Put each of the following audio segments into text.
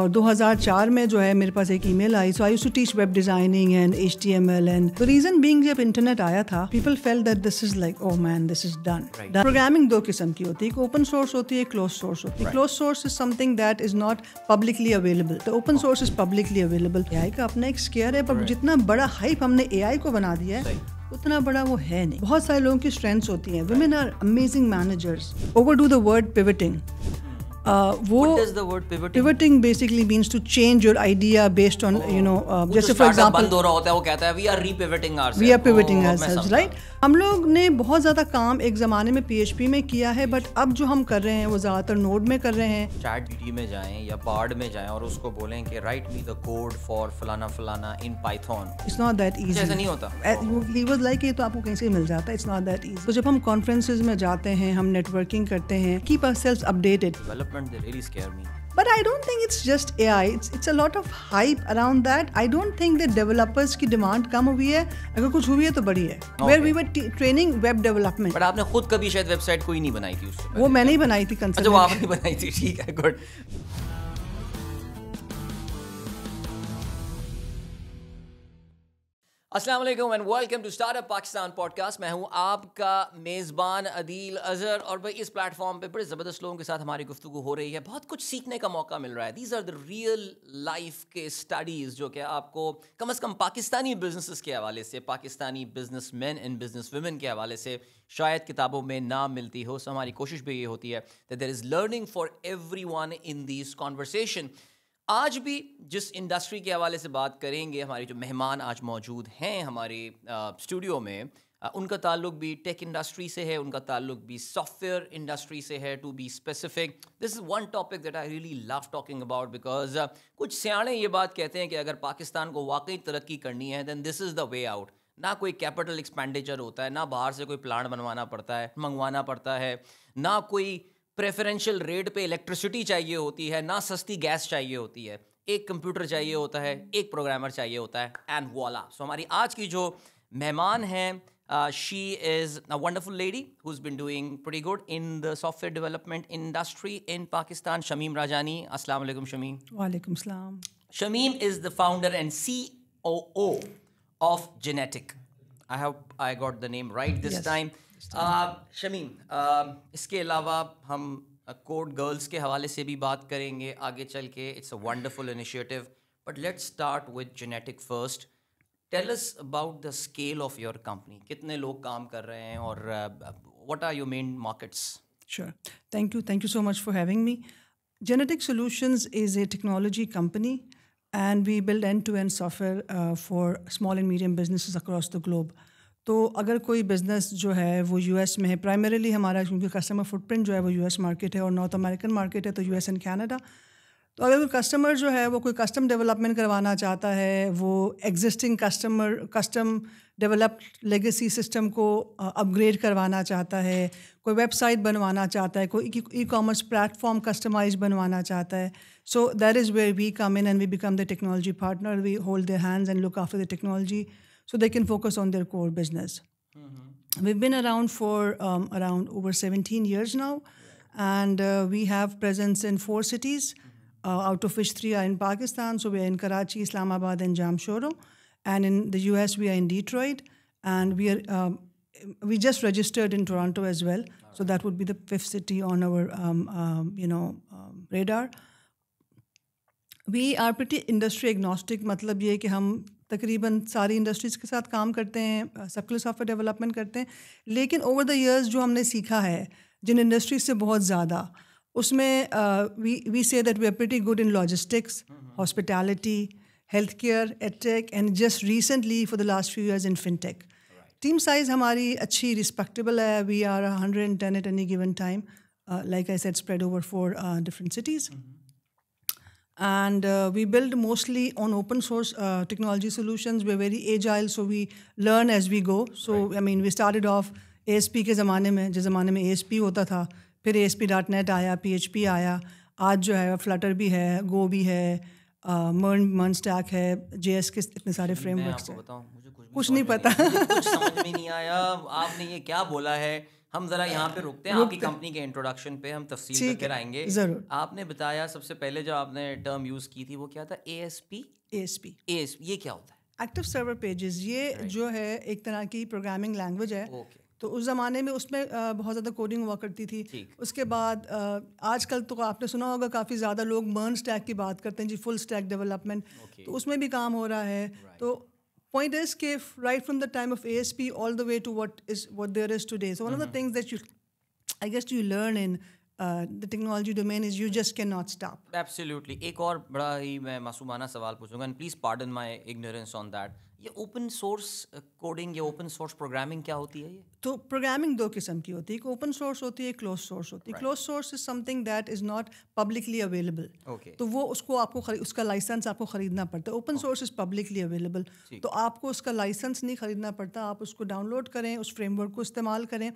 और 2004 में जो है मेरे पास एक email I so I use to teach web designing and H T M L and reason being जब इंटरनेट आया था people felt that this is like oh man this is done programming दो किस्म की होती है एक ओपन सोर्स होती है क्लोज सोर्स होती है close source is something that is not publicly available तो open source is publicly available ए का अपना एक स्केयर है पर right. जितना बड़ा हाइप हमने ए को बना दिया है right. उतना बड़ा वो है नहीं बहुत सारे लोगों की स्ट्रेंथ्स होती हैं women are amazing managers over do the word pivoting uh, what does the word pivoting? Pivoting basically means to change your idea based on oh. you know. Uh, जैसे for example, बंद हो रहा we are repivoting ourselves. We are pivoting oh, ourselves, right? हम लोग ने बहुत ज़्यादा काम एक ज़माने में पीएचपी में किया है बट अब जो हम कर रहे हैं वो ज़्यादातर नोड में कर रहे हैं चैट जीडी में जाएं या बार्ड में जाएं और उसको बोलें कि write me the code for फलाना फलाना in Python it's not that easy ऐसा नहीं होता ही वाज लाइक ये तो आपको कहीं से मिल जाता है इट्स नॉट दैट इजी तो जब हम कॉन्फ्रेंसेज में जाते हैं हम नेटवर्किंग करते हैं keep ourselves updated development they really scare me but I don't think it's just A I it's it's a lot of hype around that I don't think the developers की demand कम हुई है अगर कुछ हुई है तो बड़ी है where we were training web development but आपने खुद कभी शायद वेबसाइट कोई नहीं बनाई थी उससे वो मैंने ही बनाई थी कंसल्ट अच्छा वो आपने बनाई थी ठीक है good Aslam and welcome to startup Pakistan podcast मैं हूं आपका मेज़बान अदील अज़र और भाई इस प्लेटफॉर्म पे बड़े ज़बरदस्त लोगों के साथ हमारी गुफ्तु हो रही है बहुत कुछ सीखने का मौका मिल रहा है these are the real life case studies जो कि आपको कम अज़ कम पाकिस्तानी बिजनेस के हवाले से Pakistani businessman and businesswomen के हवाले से शायद किताबों में ना मिलती हो सो हमारी कोशिश भी ये होती है that there is learning for everyone in this conversation आज भी जिस इंडस्ट्री के हवाले से बात करेंगे हमारे जो मेहमान आज मौजूद हैं हमारे स्टूडियो में आ, उनका ताल्लुक भी टेक इंडस्ट्री से है उनका ताल्लुक भी सॉफ्टवेयर इंडस्ट्री से है to be specific this is one topic that I really love talking about because कुछ सियाणे ये बात कहते हैं कि अगर पाकिस्तान को वाकई तरक्की करनी है then this is the way out ना कोई कैपिटल एक्सपेंडिचर होता है ना बाहर से कोई प्लान बनवाना पड़ता है मंगवाना पड़ता है ना कोई प्रेफरेंशियल रेट पे इलेक्ट्रिसिटी चाहिए होती है ना सस्ती गैस चाहिए होती है एक कंप्यूटर चाहिए होता है एक प्रोग्रामर चाहिए होता है एंड वॉला सो हमारी आज की जो मेहमान हैं she is a wonderful lady who is been doing pretty good in the software development industry in Pakistan Shamim Rajani अस्सलाम वालेकुम शमीम वालेकुम सलाम Shamim is the founder and C O O of genetic I have I got the name right this time Shamim इसके अलावा हम code girls के हवाले से भी बात करेंगे आगे चल के it's a wonderful initiative but let's start with genetic first tell us about the scale of your company कितने लोग काम कर रहे हैं और what are your main markets sure thank you thank you so much for having me genetic solutions is a technology company and we build end to end software for small and medium medium across the globe तो अगर कोई business जो है वो US में है primarily हमारा क्योंकि कस्टमर फुटप्रिंट जो है वो यूएस मार्केट है और नॉर्थ अमेरिकन मार्केट है तो यूएस एंड कनाडा तो अगर कोई कस्टमर जो है वो कोई कस्टम डेवलपमेंट करवाना चाहता है वो existing customer custom developed legacy system को अपग्रेड करवाना चाहता है कोई वेबसाइट बनवाना चाहता है कोई ई कॉमर्स प्लेटफॉर्म कस्टमाइज बनवाना चाहता है so that is where we come in and we become the technology partner we hold the hands and look after the technology so they can focus on their core business. Mm-hmm. We've been around for um, around over 17 years now, and uh, we have presence in four cities, mm-hmm. uh, out of which three are in Pakistan. So we are in Karachi, Islamabad, and Jamshoro. And in the US, we are in Detroit, and we are um, we just registered in Toronto as well. Right. So that would be the fifth city on our um, um you know um, radar. We are pretty industry agnostic. मतलब ये कि हम तकरीबन सारी industries के साथ काम करते हैं सबके लिए सॉफ्टवेयर डेवलपमेंट करते हैं लेकिन ओवर द ईयर्स जो हमने सीखा है जिन इंडस्ट्रीज से बहुत ज़्यादा उसमें we we say that we are pretty good in logistics hospitality health care edtech and just recently for the last few years in fintech team size हमारी अच्छी रिस्पेक्टेबल है we are hundred and ten at any given time like I said spread over four different cities and uh, we build mostly on open source uh, technology solutions we're very agile so we learn as we go so right. i mean we started off asp के ज़माने में जिस ज़माने में asp होता था फिर ASP.NET dot net आया php आया आज जो है फ्लटर भी है गो भी है मर्न मर्न स्टैक है जे के इतने सारे फ्रेमवर्क हैं कुछ नहीं पता कुछ समझ में नहीं आया आपने ये क्या बोला है हम जरा यहाँ पे रुकते हैं आपकी कंपनी के इंट्रोडक्शन पे हम तफसील लेकर आएंगे आपने बताया सबसे पहले जो आपने टर्म यूज की थी वो क्या था A S P A S P A S ये क्या होता है एक्टिव सर्वर पेजेस ये जो है एक तरह की प्रोग्रामिंग लैंग्वेज है okay. तो उस ज़माने में उसमें बहुत ज़्यादा कोडिंग हुआ करती थी उसके बाद आजकल तो आपने सुना होगा काफ़ी ज़्यादा लोग मर्न स्टैक की बात करते हैं जी फुल स्टैक डेवलपमेंट तो उसमें भी काम हो रहा है तो point is if right from the time of asp all the way to what is what there is today so one mm-hmm. of the mm-hmm. things that you i guess you learn in uh, the technology domain is you mm-hmm. just cannot stop. Absolutely. Absolutely एक और बड़ा ही मैं मासूमाना सवाल पूछूंगा and please pardon my ये open source coding या ओपन सोर्स प्रोग्रामिंग क्या होती है ये तो प्रोग्रामिंग दो किस्म की होती है एक ओपन सोर्स होती है क्लोज सोर्स होती है close source is something that is not publicly available okay तो वो उसको आपको खरी, उसका लाइसेंस आपको खरीदना पड़ता है open source is publicly available तो आपको उसका लाइसेंस नहीं खरीदना पड़ता आप उसको डाउनलोड करें उस फ्रेमवर्क को इस्तेमाल करें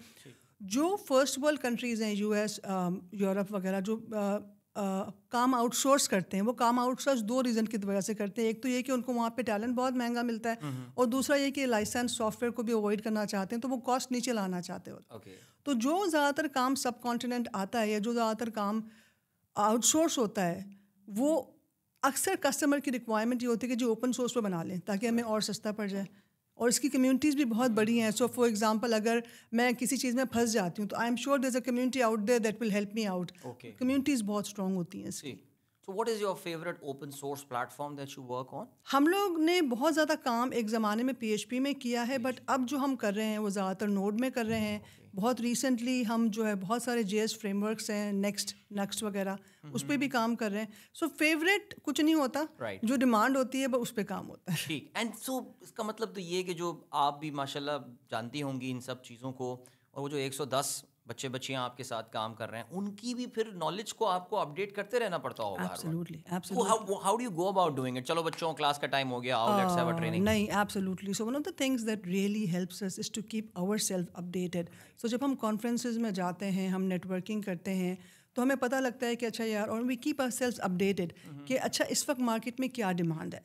जो फर्स्ट वर्ल्ड कंट्रीज़ हैं यूएस यूरोप um, वगैरह जो uh, काम आउटसोर्स करते हैं वो काम आउटसोर्स दो रीज़न की वजह से करते हैं एक तो ये कि उनको वहाँ पे टैलेंट बहुत महंगा मिलता है हम्म, हम्म। और दूसरा ये कि लाइसेंस सॉफ्टवेयर को भी अवॉइड करना चाहते हैं तो वो कॉस्ट नीचे लाना चाहते हो okay. तो जो ज़्यादातर काम सब कॉन्टिनेंट आता है या जो ज़्यादातर काम आउटसोर्स होता है वो अक्सर कस्टमर की रिक्वायरमेंट ये होती है कि जो ओपन सोर्स पर बना लें ताकि हमें और सस्ता पड़ जाए और इसकी कम्युनिटीज़ भी बहुत बड़ी हैं सो फॉर एग्जांपल अगर मैं किसी चीज़ में फंस जाती हूँ तो I am sure there a community out there that will help me out communities बहुत स्ट्रॉन्ग होती हैं इसकी So what is your favourite open source platform that you work on हम लोग ने बहुत ज़्यादा काम एक ज़माने में पी में किया है बट अब जो हम कर रहे हैं वो ज़्यादातर नोड में कर रहे हैं बहुत रिसेंटली हम जो है बहुत सारे जे फ्रेमवर्क्स हैं नेक्स्ट नेक्स्ट वगैरह उस पर भी हम्म। काम कर रहे हैं सो so, फेवरेट कुछ नहीं होता right. जो डिमांड होती है उस पर काम होता है ठीक एंड सो इसका मतलब तो ये कि जो आप भी माशाल्लाह जानती होंगी इन सब चीज़ों को और वो जो 110 बच्चे बच्चियां आपके साथ काम कर रहे हैं उनकी भी फिर नॉलेज को आपको अपडेट करते रहना पड़ता होगा how do go about doing it चलो बच्चों क्लास का टाइम हो गया आओ लेट्स हैव अ ट्रेनिंग नहीं absolutely so one of the things that really helps us is to keep our self updated so जब हम कॉन्फ्रेंसेज में जाते हैं हम नेटवर्किंग करते हैं तो हमें पता लगता है कि अच्छा यार और we keep our self updated कि अच्छा इस वक्त मार्केट में क्या डिमांड है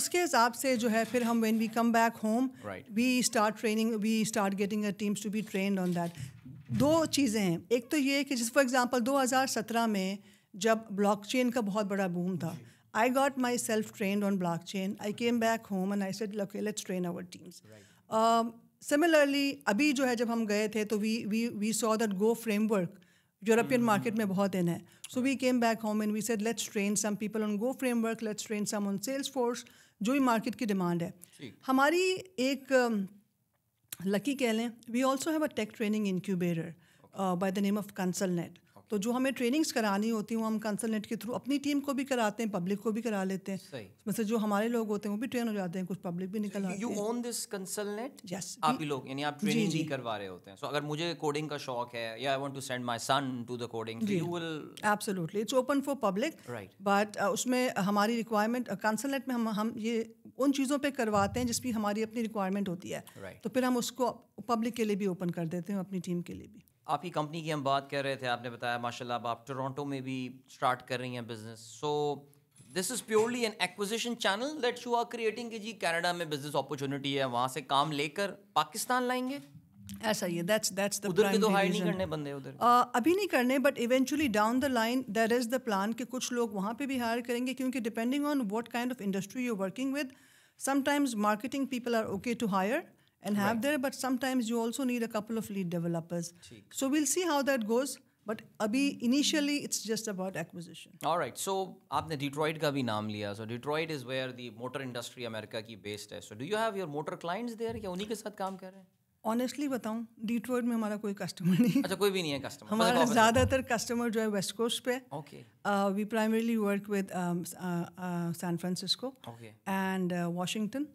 उसके हिसाब से जो है फिर हम when we come back home we start training we start getting a teams to be train on that दो चीज़ें हैं एक तो ये कि जिस फॉर एग्ज़ाम्पल 2017 में जब ब्लॉकचेन का बहुत बड़ा बूम था I got my self trained on blockchain I came back home and I said let's train our teams similarly अभी जो है जब हम गए थे तो we we we saw that Go framework European market में बहुत इन है so we came back home and we said let's train some people on Go framework let's train some on Salesforce जो भी market की demand है हमारी एक um, lucky keh we also have a tech training incubator uh, by the name of ConsultNet. तो जो हमें trainings करानी होती हैं वो हम कंसलनेट के थ्रू अपनी टीम को भी कराते हैं पब्लिक को भी करा लेते हैं वैसे जो हमारे लोग होते हैं वो भी ट्रेन हो जाते हैं कुछ पब्लिक भी निकल आते you own this Consulnet yes आप ही लोग यानी आप ट्रेनिंग भी करवा रहे होते हैं सो so, अगर मुझे कोडिंग का शौक है या I want to send my son to the coding you will absolutely it's open for public right but उसमें हमारी रिक्वायरमेंट कंसलनेट uh, में हम हम ये उन चीज़ों पे करवाते हैं जिसकी हमारी अपनी रिक्वायरमेंट होती है right. तो फिर हम उसको पब्लिक के लिए भी ओपन कर देते हैं अपनी टीम के लिए भी आपकी कंपनी की हम बात कर रहे थे आपने बताया अब आप टोरंटो में भी स्टार्ट कर रही हैं business so this is purely an acquisition channel that you are creating कि जी कनाडा में बिजनेस अपॉर्चुनिटी है वहाँ से काम लेकर पाकिस्तान लाएंगे ऐसा ही है दैट्स दैट्स द उधर तो हायर नहीं करने बंदे उधर uh, अभी नहीं करने but eventually down the line there is the plan कि कुछ लोग वहाँ पे भी हायर करेंगे क्योंकि depending on what kind of industry you working with sometimes marketing people are okay to hire and have right. there but sometimes you also need a couple of lead developers Cheek. so we'll see how that goes but अभी initially it's just about acquisition alright so आपने Detroit का भी नाम लिया so Detroit is where the motor industry America की based है so do you have your motor clients there या उन्हीं के साथ काम कर रहे हैं ऑनेस्टली बताऊं डिट्रॉइट में हमारा कोई कस्टमर नहीं अच्छा कोई भी नहीं है कस्टमर हमारा ज़्यादातर कस्टमर जो है वेस्ट कोस्ट पे okay we primarily work with San Francisco and Washington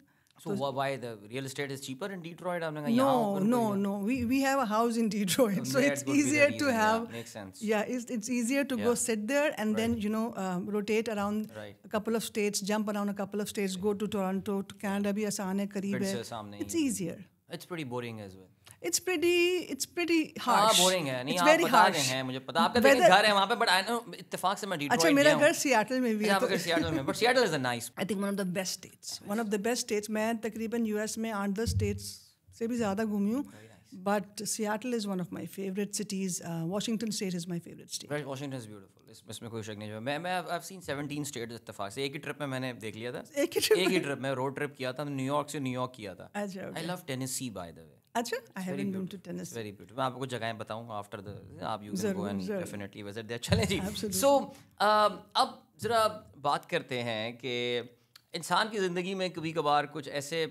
so, so why the real estate is cheaper in Detroit? I'm like, no, no, no. We we have a house in Detroit, so it's easier to have. Yeah, makes sense. Yeah, it's, it's easier to yeah. go sit there and right. then you know um, rotate around right. a couple of states, jump around a couple of states, right. go to Toronto, to Canada, भी आसान है It's easier. It's pretty boring as well. It's pretty it's pretty harsh. हाँ, boring है नहीं it's आप बता रहे हैं मुझे पता आपका Whether... घर है वहाँ पे but I know इत्तेफाक से मैं डिट्रॉइट अच्छा मेरा घर सियाटल में भी है आपका घर सियाटल में but Seattle is a nice I think one of the best states one of the best states मैं तकरीबन यूएस में आठ दस स्टेट्स से भी ज़्यादा घूमी हूँ But Seattle is one of my favorite cities. Uh, Washington State is my favorite state. Right, Washington is beautiful. इस इसमें कोई शक नहीं है मैं मैं आई सीन 17 स्टेट्स इत्तेफाक से एक ही ट्रिप में मैंने देख लिया था एक ही ट्रिप एक ही ट्रिप में रोड ट्रिप किया था न्यूयॉर्क से न्यूयॉर्क किया था अच्छा I love Tennessee by the way अच्छा I haven't been to Tennessee very beautiful मैं आपको कुछ जगहें बताऊंगा आफ्टर द आप you can go and definitely visit there चलें जी सो um, अब जरा बात करते हैं कि इंसान की ज़िंदगी में कभी कभार कुछ ऐसे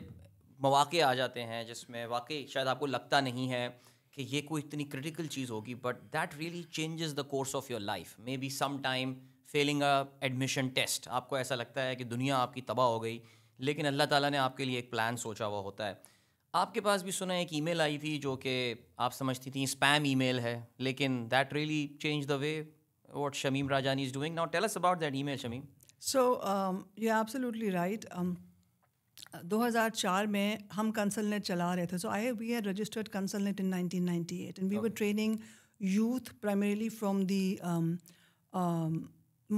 मौाक़े आ जाते हैं जिसमें वाकई शायद आपको लगता नहीं है कि ये कोई इतनी क्रिटिकल चीज़ होगी but that really changes the course of your life maybe some time failing a admission test आपको ऐसा लगता है कि दुनिया आपकी तबाह हो गई लेकिन अल्लाह ताला ने आपके लिए एक प्लान सोचा हुआ होता है आपके पास भी सुना एक ईमेल आई थी जो कि आप समझती थी स्पैम ईमेल है लेकिन that really change the way what Shamim Rajani is doing now tell us about that email, Shamim so you you're absolutely um, 2004 में हम कंसलनेट चला रहे थे so I we had registered Consulnet in 1998 and we were training youth primarily from the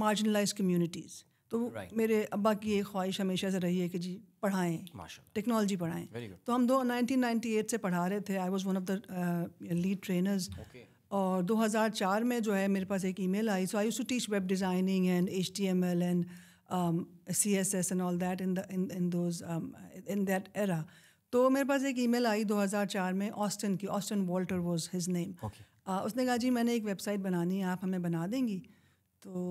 marginalise communities तो right. मेरे अब्बा की एक ख्वाहिश हमेशा से रही है कि जी पढ़ाएँ टेक्नोलॉजी पढ़ाएँ तो हम दो 1998 से पढ़ा रहे थे I was one of the lead trainers और 2004 में जो है मेरे पास एक email I so I to teach web designing and H and um, CSS and all that in the in in those um, in that era. तो मेरे पास एक ईमेल आई 2004 में ऑस्टन की Austin Walter was his name उसने कहा जी मैंने एक वेबसाइट बनानी है आप हमें बना देंगी तो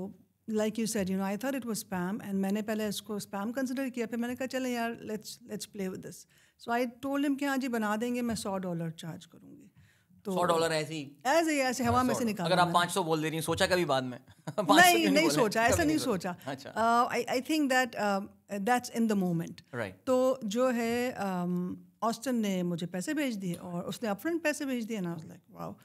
like you said you know I thought it was spam and मैंने पहले इसको स्पैम कंसिडर किया फिर मैंने कहा चले यार let's let's play with this so I told him कि हाँ जी बना देंगे मैं सौ डॉलर चार्ज करूँगी तो सौ डॉलर ऐसे ही ऐसे ही ऐसे हवा में से निकाल अगर आप पाँच सौ बोल दे रही हैं सोचा कभी बाद में नहीं नहीं सोचा ऐसा नहीं सोचा I think that that's in the moment तो जो है ऑस्टन ने मुझे पैसे भेज दिए और उसने अपफ्रंट पैसे भेज दिए ना like wow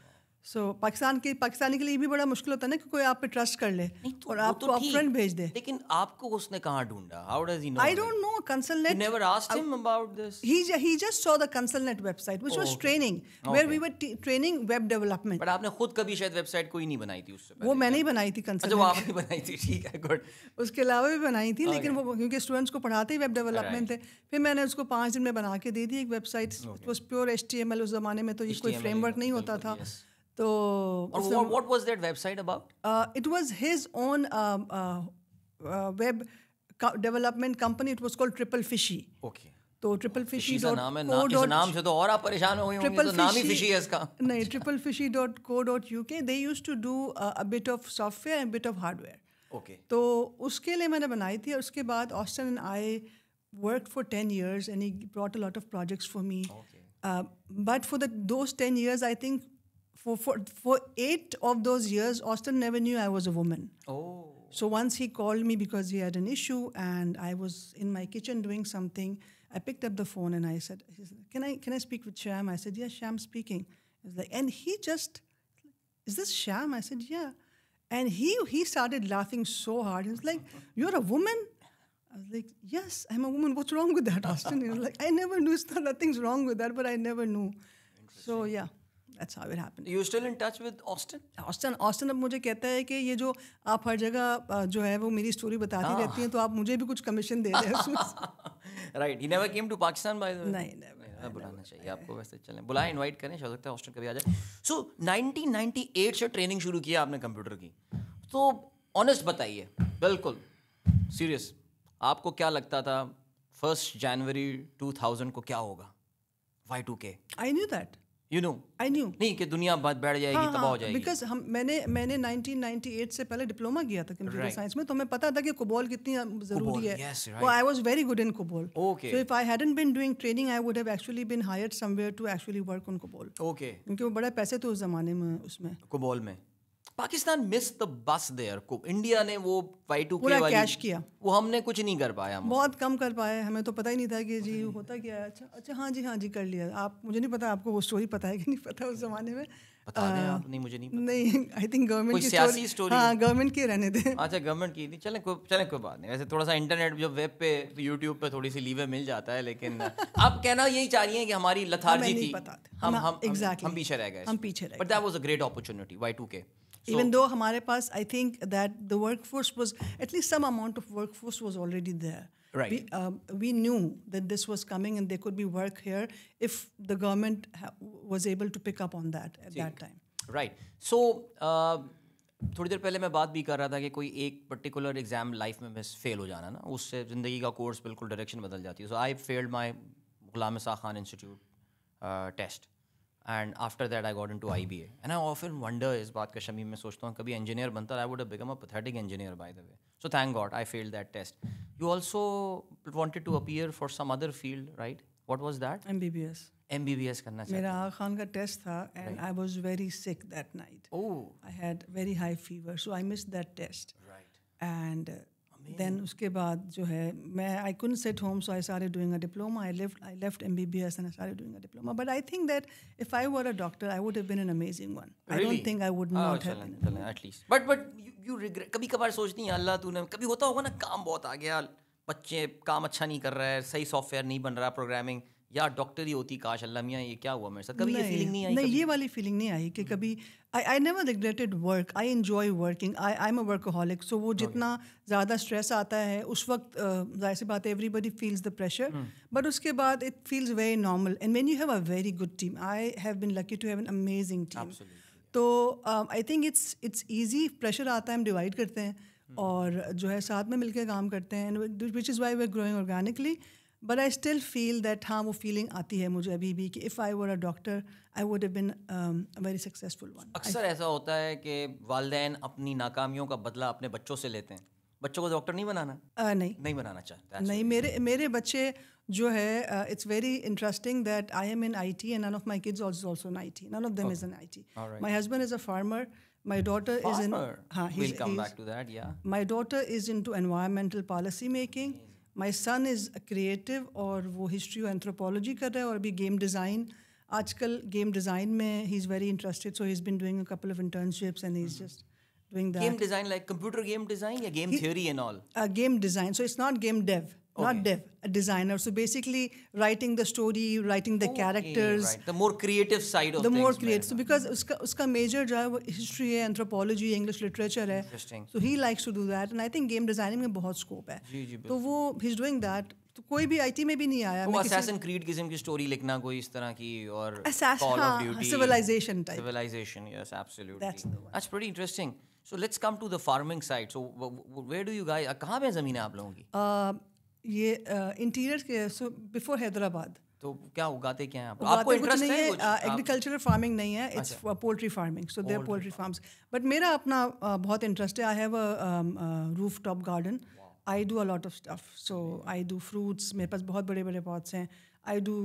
so so, Pakistan के पाकिस्तानी के लिए भी बड़ा मुश्किल होता है ना कि कोई आप पे ट्रस्ट कर ले तो, और आपको तो अपफ्रंट भेज दे लेकिन आपको उसने कहाँ ढूंढा how does he know I don't know Consulnet never asked him about this he he just saw the Consulnet website which was training where we were training web development but आपने खुद कभी शायद वेबसाइट कोई नहीं बनाई थी उससे पहले वो मैंने ही बनाई थी कंसलनेट अच्छा वो आपने बनाई थी ठीक है गुड उसके अलावा भी बनाई थी लेकिन वो क्योंकि स्टूडेंट्स को पढ़ाते ही वेब डेवलपमेंट थे फिर मैंने उसको पाँच दिन में बना के दे दी एक वेबसाइट प्योर एच उस जमाने में तो ये कोई फ्रेमवर्क नहीं होता था So, or so, what, was that website about? Uh, it was his own um, uh, uh, web co- development company. It was called Triple Fishy. Okay. तो triple fishy dot co dot नाम से तो और आप परेशान हो गए होंगे तो नाम ही फिशी है इसका नहीं triple fishy dot co dot U K they use to do a bit of software and bit of hardware okay तो उसके लिए मैंने बनाई थी और उसके बाद Austin and I work for ten years and he brought a lot of projects for me but for the those ten years I think for, for, for eight of those years, Austin never knew I was a woman. Oh. So once he called me because he had an issue, and I was in my kitchen doing something. I picked up the phone and I said, "Can I can I speak with Sham?" I said, "Yes, yeah, Sham speaking." like, and he just, "Is this Sham?" I said, "Yeah," and he he started laughing so hard. was like, "You're a woman." I was like, yes, I'm a woman. What's wrong with that, Austin? He was like, I never knew. nothing's wrong with that, but I never knew. So yeah. that's how it happened. You still in touch with Austin? Austin, Austin अब मुझे कहता है कि ये जो आप हर जगह जो है वो मेरी स्टोरी बताती ah. रहती हैं तो आप मुझे भी कुछ कमीशन दे दें उसमें. Right, he never came to Pakistan by the way. नहीं, never. बुलाना चाहिए आपको वैसे चलें बुलाएं इनवाइट करें हो सकता है हॉस्टल कभी आ जाए सो so, 1998 से ट्रेनिंग शुरू किया आपने कंप्यूटर की तो ऑनेस्ट बताइए बिल्कुल सीरियस आपको क्या लगता था फर्स्ट जनवरी 2000 को क्या होगा Y two K I knew that you know I knew नहीं कि दुनिया बात बैठ जाएगी हाँ, तबाह हो हाँ, जाएगी बिकॉज हम मैंने मैंने 1998 से पहले डिप्लोमा किया था कंप्यूटर साइंस right. में तो मैं पता था कि कोबोल कितनी जरूरी है वो I was very good in COBOL so if I hadn't been doing training I would have actually been hired somewhere to actually work on COBOL okay क्योंकि वो बड़ा पैसे थे उस जमाने में उसमें कोबोल में Pakistan miss the bus there को इंडिया ने वो वाई टू पूरा कैश किया वो हमने कुछ नहीं कर पाया बहुत कम कर पाए हमें तो पता ही नहीं था कि जी होता क्या है अच्छा अच्छा हाँ जी हाँ जी कर लिया आप मुझे नहीं पता आपको वो स्टोरी पता है कि नहीं पता उस जमाने में हाँ, अच्छा गवर्नमेंट की थी चले चले कोई बात नहीं थोड़ा सा इंटरनेट जो वेब पे यूट्यूब पे थोड़ी सी लीवे मिल जाता है लेकिन आप कहना यही चाह रही है कि हमारी लथार्जी थी हम हम हम पीछे रह गए हम पीछे रह गए but that was a great opportunity Y two K So Even though हमारे पास I think that the workforce was at least some amount of workforce was already there. Right. We, um, we knew that this was coming and there could be work here if the government was able to pick up on that at that time. Right. So uh, थोड़ी देर पहले मैं बात भी कर रहा था कि कोई एक पर्टिकुलर एग्जाम लाइफ में मिस फेल हो जाना ना उससे ज़िंदगी का कोर्स बिल्कुल डायरेक्शन बदल जाती है so I failed my Ghulam Shah Khan institute test and after that I got in to I B and I often wonder इस बात का शमी मैं सोचता हूँ कभी इंजीनियर बनता I would become a pathetic engineer by the way so thank God I fail that test you also wanted to appear for some other field right what was that M B B S M B B S करना मेरा आगा खान का test था and I was very sick that night I had very high fever so I miss that test and then उसके बाद जो है मैं आई कन set home so I started doing a diploma I left I left M B B S and I started doing a diploma but I think that if I were a doctor I would have been an amazing one I don't think I would not have been at least but but you regret कभी कभार सोचती हैं अल्लाह तूने कभी होता होगा ना काम बहुत आ गया बच्चे काम अच्छा नहीं कर रहा है सही सॉफ्टवेयर नहीं बन रहा प्रोग्रामिंग यार डॉक्टर ही होती काश अल्लाह मियाँ ये क्या हुआ मेरे साथ कभी ये फीलिंग नहीं आई नहीं ये वाली फीलिंग नहीं आई कि हम्म। कभी I I never regretted work I enjoy working I I am a workaholic so वो जितना ज़्यादा स्ट्रेस आता है उस वक्त जाहिर सी बात है everybody feels the pressure but उसके बाद it feels very normal and when you have a very good team I have been lucky to have an amazing team तो I think it's it's easy pressure आता है हम divide करते हैं हम्म। और जो है साथ में मिलकर काम करते हैं which is why we growing organically but I still feel that हाँ वो फीलिंग आती है मुझे अभी भी कि if I were a doctor I would been very successful one अक्सर ऐसा होता है कि वालदे अपनी नाकामियों का बदला अपने बच्चों से लेते हैं बच्चों को डॉक्टर तो नहीं बनाना uh, नहीं नहीं बनाना चाहता नहीं मेरे मेरे बच्चे जो है it's very interesting that I am in I T and none of my kids also also in I T none of them is in I T my husband is a farmer My daughter farmer. is in. Huh, we'll come back to that. Yeah. My daughter is into environmental policy making. Yes. My son is creative और वो history और anthropology कर रहा है और अभी game design आजकल game design में he is very interested so he is been doing couple of internships and is just doing that game design like computer game design या game theory and all game design so it's not game dev Okay. Not dev, a designer. So basically, writing the story, writing the okay, characters. Right. The more creative side of the things the more creative. So because उसका उसका major जो है वो history है, anthropology, English literature है. Interesting. So he likes to do that, and I think game designing में बहुत scope है. जी जी. तो वो he's doing that. तो कोई भी आईटी में भी नहीं आया वो असैसिन क्रीड किस्म की स्टोरी लिखना कोई इस तरह की और Call of Duty Civilization type Civilization yes absolutely that's pretty interesting so let's come to the farming side so where do you guys कहां पे जमीन है आप लोगों की ये इंटीरियर के सो बिफोर हैदराबाद तो क्या उगाते क्या हैं आपको इंटरेस्ट नहीं है एग्रीकल्चरल फार्मिंग नहीं है it's poultry farming so there poultry farms but मेरा अपना बहुत इंटरेस्ट है I have um, a rooftop garden I do a lot of stuff so I do fruits मेरे पास बहुत बड़े बड़े पॉट्स हैं I do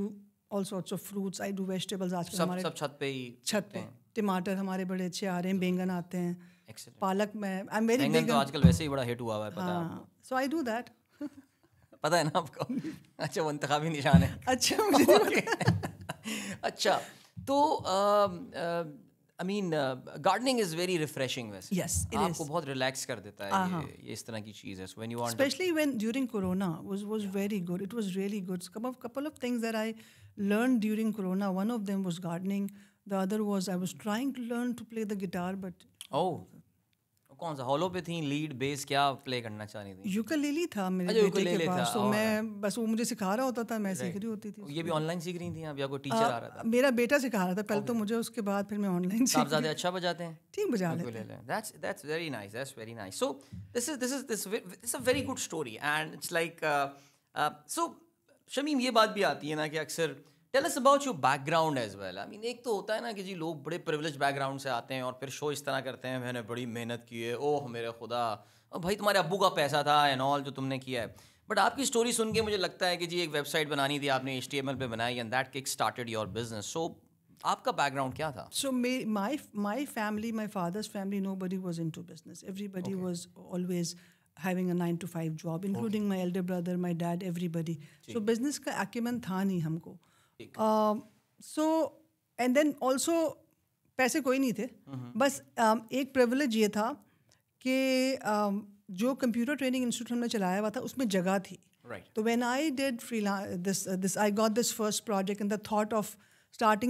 all sorts of fruits I do vegetables आज हमारे सब छत पे ही छत पे टमाटर हमारे बड़े अच्छे आ रहे हैं बैंगन आते हैं पालक में आई एम वेरी बिग आजकल वैसे ही बड़ा हिट हुआ हुआ है पता है सो आई डू दैट पता है ना आपको अच्छा वो इंतवी निशान है अच्छा मुझे नहीं पता अच्छा तो I mean gardening is very refreshing वैसे यस आपको बहुत रिलैक्स कर देता है ये, ये इस तरह की चीज है when you want especially when during corona was was very good it was really good of couple of things that I learn during corona one of them was gardening the other was I was trying to learn to play the guitar but oh कौन सा hollow पे थी lead base क्या play करना चाह रही थी ukulele था मेरे अच्छा, बेटे के पास तो मैं बस वो मुझे सिखा रहा होता था मैं सीख रही होती थी ये भी ऑनलाइन सीख रही थी आप या कोई टीचर आ रहा था मेरा बेटा सिखा रहा था पहले तो मुझे उसके बाद फिर मैं ऑनलाइन तो सीख आप ज्यादा अच्छा बजाते हैं ठीक बजा लेते हैं that's that's very nice that's very nice so this is this is this it's a very good story and it's like so Shamim ये बात भी आती है ना कि अक्सर tell us about your background as well I mean एक तो होता है ना कि जी लोग बड़े प्रिविलेज बैकग्राउंड से आते हैं और फिर शो इस तरह करते हैं मैंने बड़ी मेहनत की है ओह मेरे खुदा भाई तुम्हारे अबू का पैसा था एन ऑल जो तुमने किया है बट आपकी स्टोरी सुन के मुझे लगता है कि जी एक वेबसाइट बनानी थी आपने एच टी एम एल पर बनाई and that kick started your business so आपका बैकग्राउंड क्या था so my my my family my father's family nobody was in to business everybody was always having a nine to five job including my elder brother my dad everybody so business का acumen था नहीं हमको so and then also पैसे कोई नहीं थे बस um, एक प्रिवलेज ये था कि um, जो कंप्यूटर ट्रेनिंग इंस्टीट्यूट हमने चलाया हुआ था उसमें जगह थी right. तो when I did free this this I got this first project in the thought of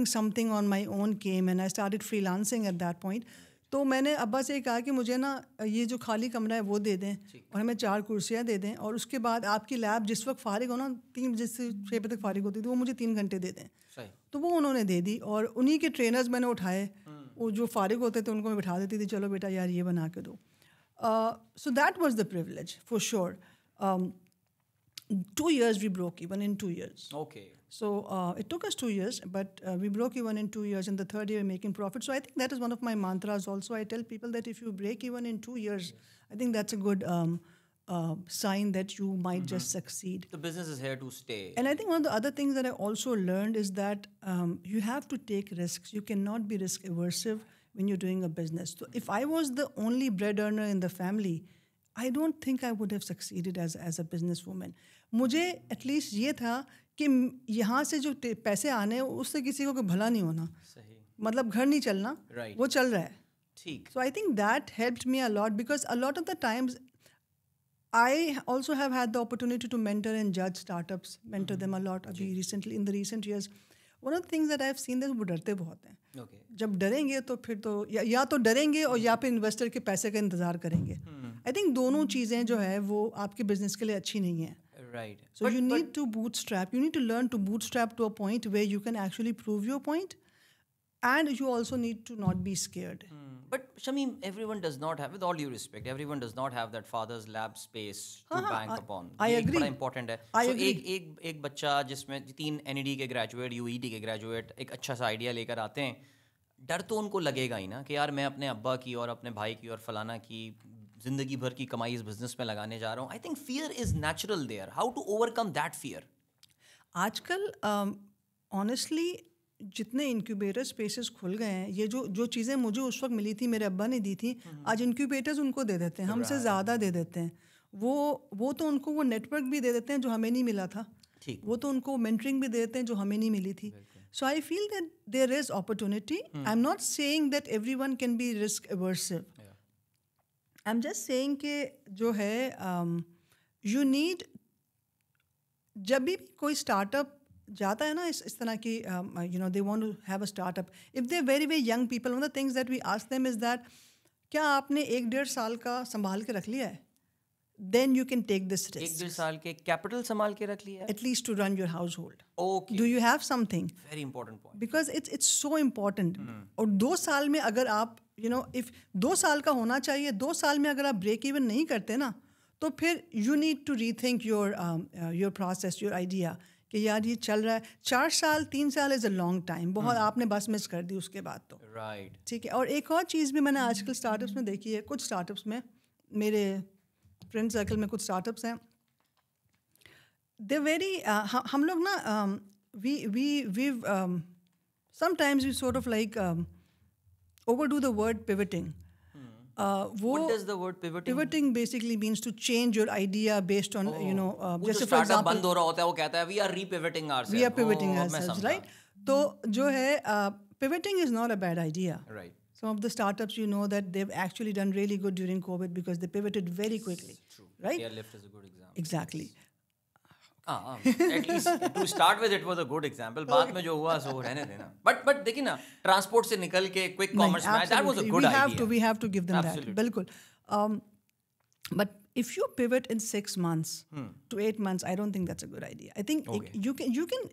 something on my own came and I start freelancing at that point तो मैंने अब्बा से कहा कि मुझे ना ये जो खाली कमरा है वो दे दें और हमें चार कुर्सियाँ दे दें और उसके बाद आपकी लैब जिस वक्त फारिग हो ना तीन बजे से छः बजे तक फारिग होती थी वो मुझे तीन घंटे दे दें तो वो उन्होंने दे दी और उन्हीं के ट्रेनर्स मैंने उठाए हम्म। वो जो फारिग होते थे उनको मैं बिठा देती थी चलो बेटा यार ये बना के दो so that was the privilege for sure two years we broke even in two years okay So uh, it took us two years, but uh, we broke even in two years. In the third year, we're making profit. So I think that is one of my mantras. Also, I tell people that if you break even in two years, I think that's a good um, uh, sign that you might mm-hmm. just succeed. The business is here to stay. And I think one of the other things that I also learned is that um, you have to take risks. You cannot be risk aversive when you're doing a business. So if I was the only bread earner in the family, I don't think I would have succeeded as as a businesswoman. Mujhe at least ye tha. कि यहाँ से जो पैसे आने हैं उससे किसी को भला नहीं होना सही मतलब घर नहीं चलना right. वो चल रहा है ठीक so I think that helped me a lot because a lot of the times I also have had the opportunity to mentor and जज स्टार्टअप्स मेंटर देम अलॉट अभी recently in the recent years one of things that I have seen that वो डरते बहुत हैं okay. जब डरेंगे तो फिर तो या, या तो डरेंगे और या mm-hmm. फिर इन्वेस्टर के पैसे का इंतजार करेंगे आई hmm. थिंक दोनों hmm. चीज़ें जो है वो आपके बिजनेस के लिए अच्छी नहीं है Right. So but, you need to bootstrap. You need to learn to bootstrap to a point where you can actually prove your point, and you also need to not be scared. Hmm. But Shamim, everyone does not have, with all due respect, everyone does not have that father's lab space to Aha, bank I, upon. I ये agree. बड़ा important है. I so agree. एक एक एक बच्चा जिसमें तीन NED के ग्रेजुएट यूईडी के ग्रेजुएट एक अच्छा सा आइडिया लेकर आते हैं डर तो उनको लगेगा ही ना कि यार मैं अपने अब्बा की और अपने भाई की और फलाना की जिंदगी भर की कमाई इस बिजनेस में लगाने जा रहा हूँ I think fear is natural there how to overcome that fear आजकल ऑनेस्टली जितने इंक्यूबेटर स्पेसेस खुल गए हैं ये जो जो चीज़ें मुझे उस वक्त मिली थी मेरे अब्बा ने दी थी हम्म। आज इंक्यूबेटर्स उनको दे देते हैं हमसे ज़्यादा दे देते हैं वो वो तो उनको वो नेटवर्क भी दे देते हैं जो हमें नहीं मिला था ठीक वो तो उनको मेंटरिंग भी दे देते हैं जो हमें नहीं मिली थी so I feel that there is opportunity I am not saying that everyone can be risk averse I am just saying के जो है यू um, नीड जब भी कोई स्टार्टअप जाता है ना इस इस तरह की you know they want to have a startup if they very very young people one the things that we ask them is that क्या आपने एक डेढ़ साल का संभाल के रख लिया है then you can take this risk एक डेढ़ साल के कैपिटल संभाल के रख लिया at least to run your household okay do you have something very important point because it's it's so important और दो साल में अगर आप यू नो इफ़ दो साल का होना चाहिए दो साल में अगर आप ब्रेक इवन नहीं करते ना तो फिर you need to rethink your your process your idea कि यार ये चल रहा है चार साल तीन साल इज़ अ लॉन्ग टाइम बहुत hmm. आपने बस मिस कर दी उसके बाद तो राइट right. ठीक है और एक और चीज़ भी मैंने आजकल स्टार्टअप्स में देखी है कुछ स्टार्टअप्स में मेरे फ्रेंड सर्कल में कुछ स्टार्टअप्स हैं दे वेरी uh, हम लोग ना we we we sometimes we sort of like overdo the word pivoting. Hmm. Uh, what does the word pivoting? Pivoting basically means to change your idea based on oh. you know uh, जैसे for example बंद हो रहा होता है वो कहता है we are repivoting ourselves. We are pivoting oh, ourselves, right? तो जो है uh, pivoting is not a bad idea. Right. Some of the startups you know that they've actually done really good during COVID because they pivoted very quickly. true. Right. Airlift is a good example. Exactly. Yes. To start with, it was a good example. But में जो हुआ सो रहने देना but but देखिए ना transport से निकल के क्विक कॉमर्स में that was a good idea we have to we have to but if you pivot in 6 months hmm. to 8 months i don't think that's a good idea i think you can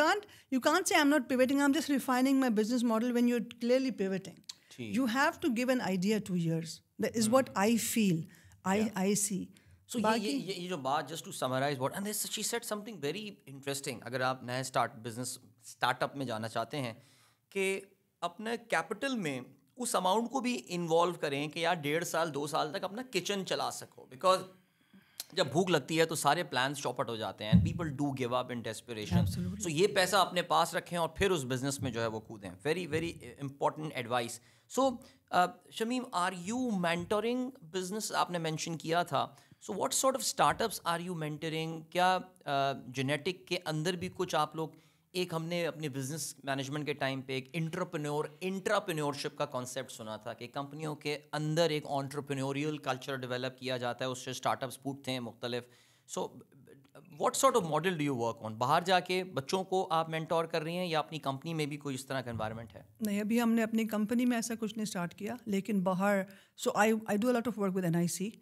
not you can't say i'm not pivoting i'm just refining my business model when you're clearly pivoting you have to give an idea 2 years that is hmm. what i feel i see so so ये, ये ये जो बात just to summarize what and she said something very interesting अगर आप नए start business startup में जाना चाहते हैं कि अपने कैपिटल में उस अमाउंट को भी इन्वॉल्व करें कि यार डेढ़ साल दो साल तक अपना किचन चला सको बिकॉज जब भूख लगती है तो सारे प्लान्स चौपट हो जाते हैं people do give up in desperation so ये पैसा अपने पास रखें और फिर उस बिजनेस में जो है वो कूदें very very important advice so Shamim are you mentoring business आपने मैंशन किया था so what sort of startups are you mentoring क्या जेनेटिक uh, के अंदर भी कुछ आप लोग एक हमने अपने बिजनेस मैनेजमेंट के टाइम पे एक इंटरप्रन्योर इंटरप्रन्योरशिप का कॉन्सेप्ट सुना था कि कंपनियों के अंदर एक ऑन्टरप्रन्योरियल कल्चर डेवलप किया जाता है उससे स्टार्टअप्स फूटते हैं मुख्तलिफ so what sort of model do you work on बाहर जाके बच्चों को आप मैंटोर कर रही हैं या अपनी कंपनी में भी कोई इस तरह का इन्वायरमेंट है नहीं अभी हमने अपनी कंपनी में ऐसा कुछ नहीं स्टार्ट किया लेकिन बाहर so I I do lot of work with N I C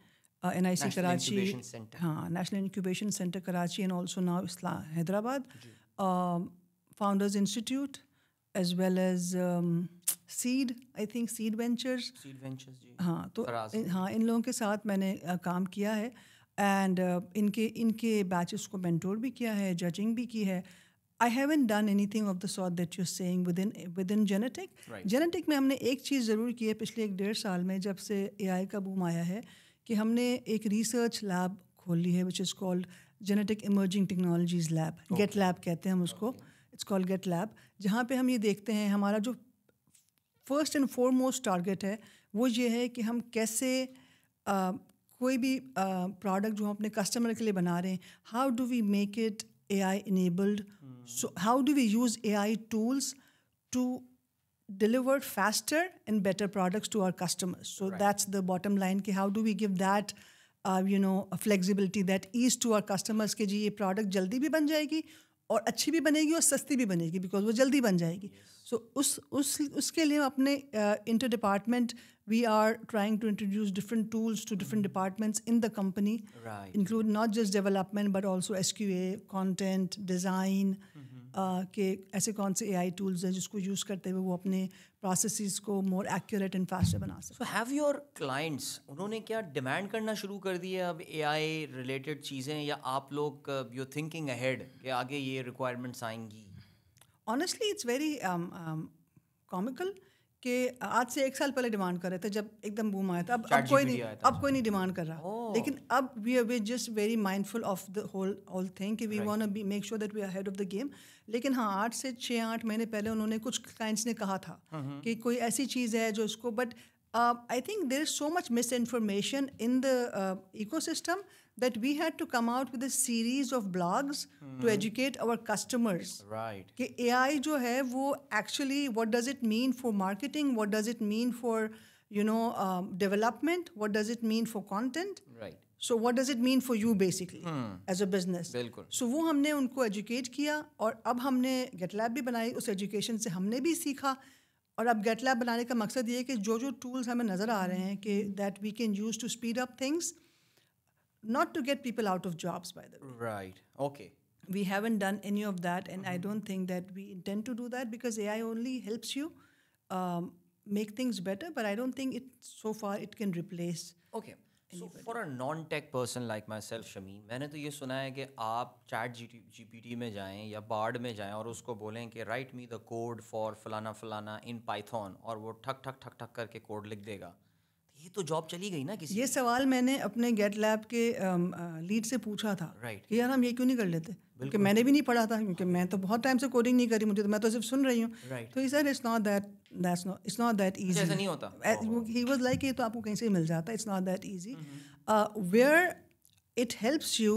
N I C Karachi हाँ national incubation centre Karachi and also now इस्ला Hyderabad founders institute as well as seed I think seed ventures हाँ तो हाँ इन लोगों के साथ मैंने काम किया है एंड uh, इनके इनके बैचेस को मैंटोर भी किया है जजिंग भी की है I haven't done anything of the sort that you saying within within genetic genetic में हमने एक चीज़ ज़रूर की है पिछले एक डेढ़ साल में जब से ए आई का बूम आया है कि हमने एक रिसर्च लैब खोली है which is called genetic emerging technologies lab GET lab कहते हैं हम उसको इट्स कॉल्ड गेट लैब जहाँ पे हम ये देखते हैं हमारा जो फर्स्ट एंड फॉरमोस्ट टारगेट है वो ये है कि हम कैसे आ, कोई भी प्रोडक्ट जो हम अपने कस्टमर के लिए बना रहे हैं how do we make it A I enabled how do we use A I tools to deliver faster and better products to our customers. So right. that's the bottom line. Ki how do we give that, uh, you know, flexibility, that ease to our customers? That this product will be और अच्छी भी बनेगी और सस्ती भी बनेगी because वो जल्दी बन जाएगी सो yes. so, उस उस उसके लिए अपने inter department we are trying to introduce different tools to different departments in the company include not just development but also S Q A content design के ऐसे कौन से ए आई टूल्स हैं जिसको यूज़ करते हुए वो अपने प्रोसेसिस को मोर एक्यूरेट एंड फास्टर बना सकते हैव योर क्लाइंट्स उन्होंने क्या डिमांड करना शुरू कर दिया अब ए रिलेटेड चीज़ें या आप लोग यू थिंकिंग अहेड कि आगे ये रिक्वायरमेंट्स आएंगी honestly it's very comical um, um, कि आज से एक साल पहले डिमांड कर रहे थे जब एकदम बूम आया था अब अब कोई नहीं अब कोई नहीं डिमांड कर रहा लेकिन अब we are we just very mindful of the whole all thing कि we want be make sure that we are head of the game लेकिन हाँ आठ से छः आठ महीने पहले उन्होंने कुछ क्लाइंट्स ने कहा था हम्म, हम्म। कि कोई ऐसी चीज़ है जो इसको but I think there is so much misinformation in the ecosystem that we had to come out with a series of blogs mm to hmm. educate our customers. Right. कि AI जो है वो actually what does it mean for marketing? What does it mean for you know um, development? What does it mean for content? Right. So what does it mean for you basically hmm. as a business? बिल्कुल. So वो हमने उनको educate किया और अब हमने GitLab भी बनाई उस education से हमने भी सीखा और अब GitLab बनाने का मकसद ये है कि जो जो tools हमें नज़र आ रहे हैं कि that we can use to speed up things not to get people out of jobs, by the way. Right. Okay. We haven't done any of that, and mm-hmm. I don't think that we intend to do that because AI only helps you um, make things better, but I don't think it so far it can replace. Okay. Anybody. So for a non-tech person like myself, Shami मैंने तो ये सुना है कि आप chat G P में जाएं या बार्ड में जाएं और उसको बोलें कि write me the code for फलाना फलाना इन पाइथन और वो ठक ठक ठक ठक करके कोड लिख देगा ये तो जॉब चली गई ना किसी ये सवाल मैंने अपने गेट लैब के लीड से पूछा था right. यार हम ये क्यों नहीं कर लेते क्योंकि मैंने भी नहीं पढ़ा था क्योंकि मैं तो बहुत टाइम से कोडिंग नहीं करी मुझे तो मैं तो सिर्फ सुन रही हूँ right. तो sir it's not that that's not it's not that easy नहीं होता ही वाज लाइक ये तो आपको कहीं से मिल जाता है it's not that easy where it helps you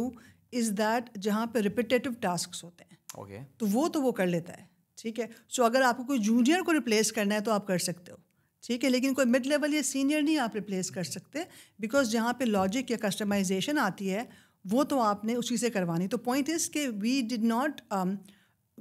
is that जहाँ पे रिपीटेटिव टास्क होते हैं okay. तो वो तो वो कर लेता है ठीक है सो so, अगर आपको कोई जूनियर को रिप्लेस करना है तो आप कर सकते हो ठीक है लेकिन कोई मिड लेवल या सीनियर नहीं आप रिप्लेस कर सकते बिकॉज जहाँ पे लॉजिक या कस्टमाइजेशन आती है वो तो आपने उसी से करवानी तो पॉइंट इज़ के we did not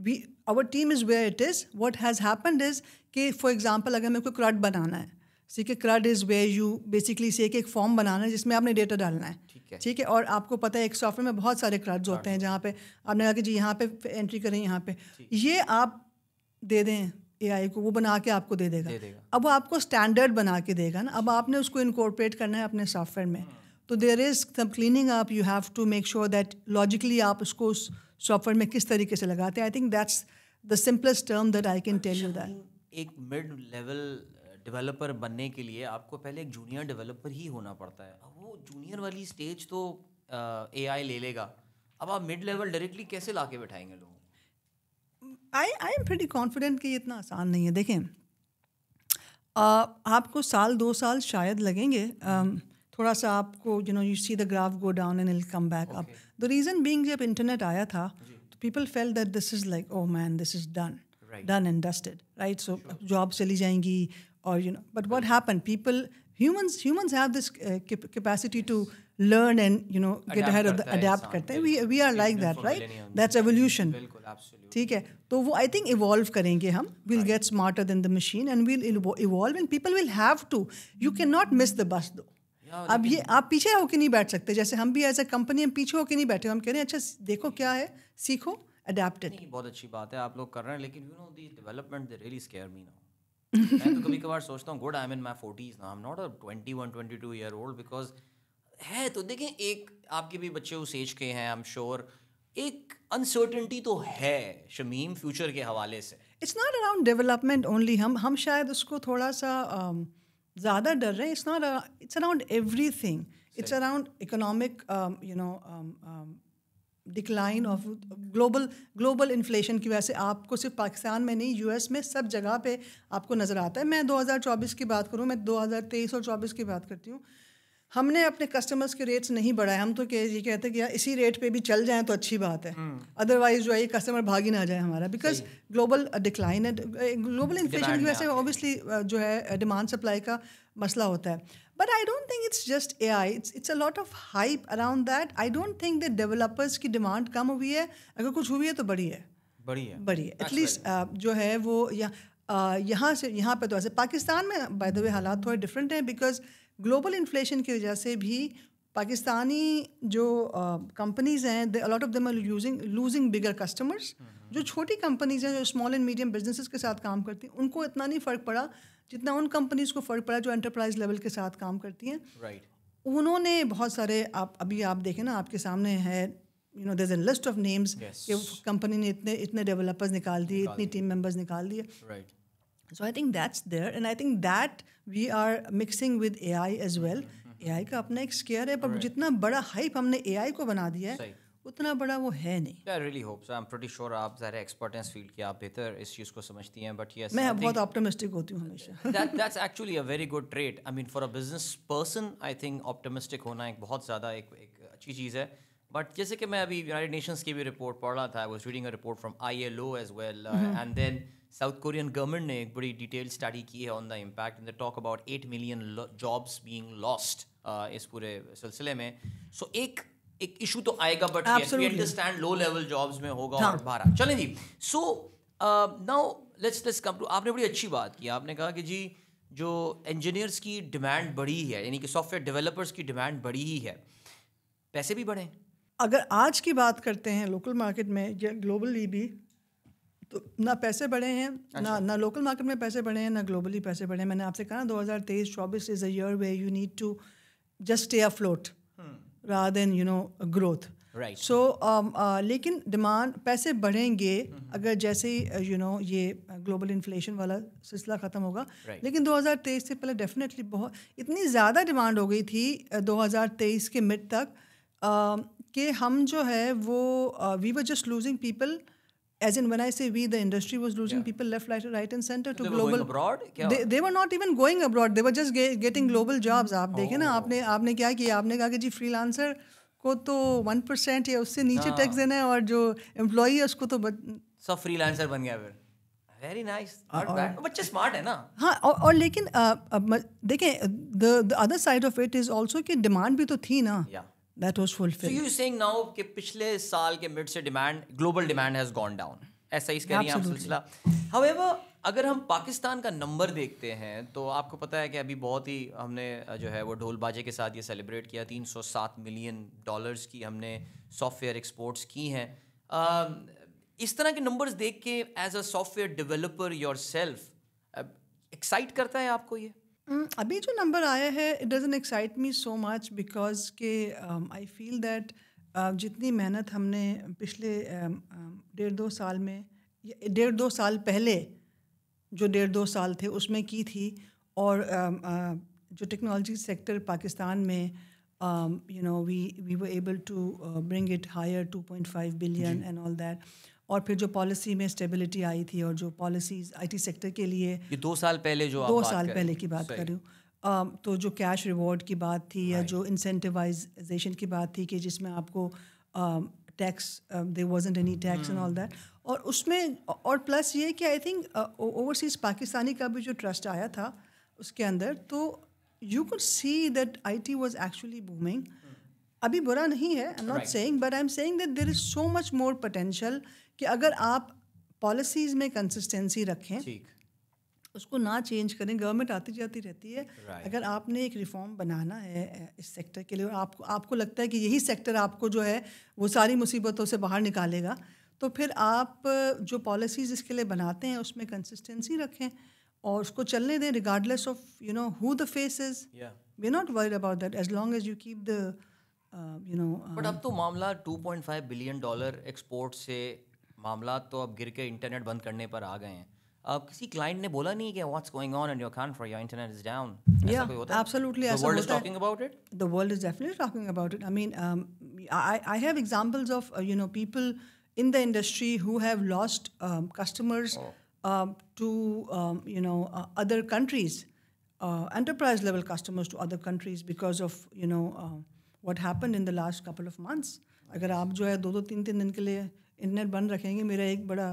we our team is where it is what has happened is कि फॉर एग्जाम्पल um, अगर मेरे को क्रड बनाना है ठीक है CRUD is where you basically से एक फॉर्म बनाना है जिसमें आपने डेटा डालना है ठीक है ठीक है और आपको पता है एक सॉफ्टवेयर में बहुत सारे क्रड्स होते हैं जहाँ पे आपने कहा कि जी यहाँ पे एंट्री करें यहाँ पे ये आप दे दें एआई को वो बना के आपको दे देगा, दे देगा। अब वो आपको स्टैंडर्ड बना के देगा ना अब आपने उसको इनकॉर्पोरेट करना है अपने सॉफ्टवेयर में हम्म। तो there is some cleaning up you have to make sure that logically आप उसको उस सॉफ्टवेयर में किस तरीके से लगाते हैं I think that's the simplest term that I can tell you that एक मिड लेवल डेवलपर बनने के लिए आपको पहले एक जूनियर डेवलपर ही होना पड़ता है अब वो जूनियर वाली स्टेज तो ए uh, ले लेगा अब आप मिड लेवल डायरेक्टली कैसे ला के बैठाएंगे लोग I I am pretty confident कि इतना आसान नहीं है देखें uh, आपको साल दो साल शायद लगेंगे um, थोड़ा सा आपको you know you see the graph go down and it'll come back up the reason being जब इंटरनेट आया था तो people felt that this is like oh man this is done done and dusted right so job चली जाएंगी और you know but what happen people humans humans have this uh, cap- capacity yes. to learn and you know adapt get ahead of the adapt karta hai we we are like that right that's evolution ठीक है तो वो I think evolve करेंगे हम will get smarter than the machine and will evolve and people will have to you can not miss the bus दो अब ये आप पीछे होके नहीं बैठ सकते जैसे हम भी एज अ कंपनी हम पीछे होके नहीं बैठे हम कह रहे हैं अच्छा देखो क्या है सीखो अडेप्टेड बहुत अच्छी बात है आप लोग कर रहे हैं लेकिन you know the development they really scare me now मैं तो कभी कभार सोचता हूँ good I am in my forties ना I am not a twenty one twenty two year old because है तो देखें एक आपके भी बच्चे उस एज के हैं आई एम श्योर sure, एक अनसर्टनिटी तो है शमीम फ्यूचर के हवाले से it's not around development only हम हम शायद उसको थोड़ा सा um, ज़्यादा डर रहे हैं it's not it's around everything it's around economic you know decline of global global inflation की वजह से आपको सिर्फ पाकिस्तान में नहीं यूएस में सब जगह पे आपको नज़र आता है मैं 2024 की बात करूँ मैं 2023 और 24 की बात करती हूँ हमने अपने कस्टमर्स के रेट्स नहीं बढ़ाए हम तो ये कहते हैं कि यार इसी रेट पे भी चल जाएं तो अच्छी बात है अदरवाइज हम्म। जो है कस्टमर भागी ना जाए हमारा बिकॉज ग्लोबल डिक्लाइन है ग्लोबल uh, इन्फ्लेशन की वजह से ऑब्वियसली uh, जो है डिमांड uh, सप्लाई का मसला होता है but I don't think it's just A I it's it's a lot of hype around that I don't think the developers की डिमांड कम हुई है अगर कुछ हुई है तो बड़ी है बड़ी है बड़ी है एटलीस्ट जो है वो यहाँ यहाँ से यहाँ पे तो ऐसे पाकिस्तान में बाय द वे हालात थोड़े डिफरेंट हैं बिकॉज ग्लोबल इन्फ्लेशन की वजह से भी पाकिस्तानी जो कंपनीज़ हैं a lot of them are using losing bigger customers जो छोटी कंपनीज़ हैं जो स्मॉल एंड मीडियम बिजनेसेस के साथ काम करती हैं उनको इतना नहीं फ़र्क पड़ा जितना उन कंपनीज़ को फ़र्क पड़ा जो एंटरप्राइज लेवल के साथ काम करती हैं right. उन्होंने बहुत सारे आप अभी आप देखें ना आपके सामने है you know there a list of names कि कंपनी ने इतने इतने डेवलपर्स निकाल दिए इतनी टीम मेम्बर्स निकाल दिए so I think that's there and I think that we are mixing with A I as well A I का अपना एक स्केयर है पर right. जितना बड़ा हाइप हमने ए आई को बना दिया है उतना बड़ा वो है नहीं I really hope so I am pretty sure आप ज़ाहिर एक्सपर्ट हैं इस फील्ड की आप बेहतर इस चीज़ को समझती हैं बट यस मैं बहुत ऑप्टिमिस्टिक होती हूँ हमेशा that that's actually a very good trait I mean for a business person I think optimistic होना एक बहुत ज़्यादा एक एक अच्छी चीज़ है बट जैसे कि मैं अभी यूनाइटेड नेशंस की भी रिपोर्ट पढ़ रहा था was reading a report from I L O as well and then South Korean government ने एक बड़ी डिटेल स्टडी की है on the impact in the talk about eight million jobs being lost इस पूरे सिलसिले में सो so, एक एक इशू तो आएगा but understand low level jobs में होगा हाँ. और बारह चलें जी so now let's let's come to आपने बड़ी अच्छी बात की आपने कहा कि जी जो इंजीनियर्स की डिमांड बढ़ी है यानी कि सॉफ्टवेयर डेवलपर्स की डिमांड बढ़ी ही है पैसे भी बढ़े अगर आज की बात करते हैं लोकल मार्केट में या ग्लोबली भी तो ना पैसे बढ़े हैं अच्छा। ना ना लोकल मार्केट में पैसे बढ़े हैं ना ग्लोबली पैसे बढ़े हैं मैंने आपसे कहा ना दो हज़ार तेईस चौबीस is a year way you need to just stay afloat rather you know growth right so लेकिन डिमांड पैसे बढेंगे mm-hmm. अगर जैसे ही यू uh, नो ये ग्लोबल uh, इन्फ्लेशन वाला सिलसिला ख़त्म होगा right. लेकिन 2023 से पहले डेफिनेटली बहुत इतनी ज़्यादा डिमांड हो गई थी uh, 2023 के मिड तक uh, कि हम जो है वो we were just losing people as an one I say we the industry was losing people left right and centre to global they were not even going abroad they were just getting global jobs आप देखें ना oh. आपने आपने क्या किया आपने कहा कि जी फ्री को तो वन परसेंट या उससे नीचे टैक्स हाँ। देना है और जो एम्प्लॉई है उसको तो बत... सब फ्री बन गया फिर वेरी नाइस बच्चे स्मार्ट है ना हाँ और, और लेकिन uh, देखें the other side of it is also की डिमांड भी तो थी ना yeah. That was fulfilled so you कि पिछले साल के मिड से demand global demand has gone down ऐसा ही कह रही हैं सिलसिला हाउएवर अगर हम पाकिस्तान का नंबर देखते हैं तो आपको पता है कि अभी बहुत ही हमने जो है वो ढोल बाजे के साथ ये सेलिब्रेट किया 307 मिलियन डॉलर्स की हमने सॉफ्टवेयर एक्सपोर्ट्स की हैं इस तरह के नंबर्स देख के as a software developer yourself excite करता है आपको ये Mm, अभी जो नंबर आया है it doesn't excite me so much because के आई फील दैट जितनी मेहनत हमने पिछले um, um, डेढ़ दो साल में डेढ़ दो साल पहले जो डेढ़ दो साल थे उसमें की थी और um, uh, जो टेक्नोलॉजी सेक्टर पाकिस्तान में यू नो वी वी वो able to bring it higher to point five billion and all that और फिर जो पॉलिसी में स्टेबिलिटी आई थी और जो पॉलिसीज आईटी सेक्टर के लिए ये दो साल पहले जो दो साल पहले की बात कर रही हूँ तो जो कैश रिवॉर्ड की बात थी या जो इंसेंटिवाइजेशन की बात थी कि जिसमें आपको टैक्स दे wasn't any tax and all that और उसमें और प्लस ये कि आई थिंक ओवरसीज पाकिस्तानी का भी जो ट्रस्ट आया था उसके अंदर तो you could see that I T was actually booming अभी बुरा नहीं है I am not saying but I am saying that there is so much more potential कि अगर आप पॉलिसीज में कंसिस्टेंसी रखें उसको ना चेंज करें गवर्नमेंट आती जाती रहती है right. अगर आपने एक रिफॉर्म बनाना है इस सेक्टर के लिए और आपको आपको लगता है कि यही सेक्टर आपको जो है वो सारी मुसीबतों से बाहर निकालेगा तो फिर आप जो पॉलिसीज़ इसके लिए बनाते हैं उसमें कंसिस्टेंसी रखें और उसको चलने दें regardless of you know who the face is we not worried about that as long as you keep the you know but अब तो मामला 2.5 बिलियन डॉलर एक्सपोर्ट से मामला तो अब गिर के इंटरनेट बंद करने पर आ गए हैं अब किसी क्लाइंट ने बोला नहीं कि what's going on in your country your internet is down या एब्सोल्युटली ऐसा world is talking about it the world is definitely talking about it I mean I I have examples of you know people in the industry who have lost customers to you know other countries enterprise level customers to other countries because of you know what happen in the last couple of months अगर आप जो है दो दो तीन तीन दिन के लिए इंटरनेट बंद रखेंगे मेरा एक बड़ा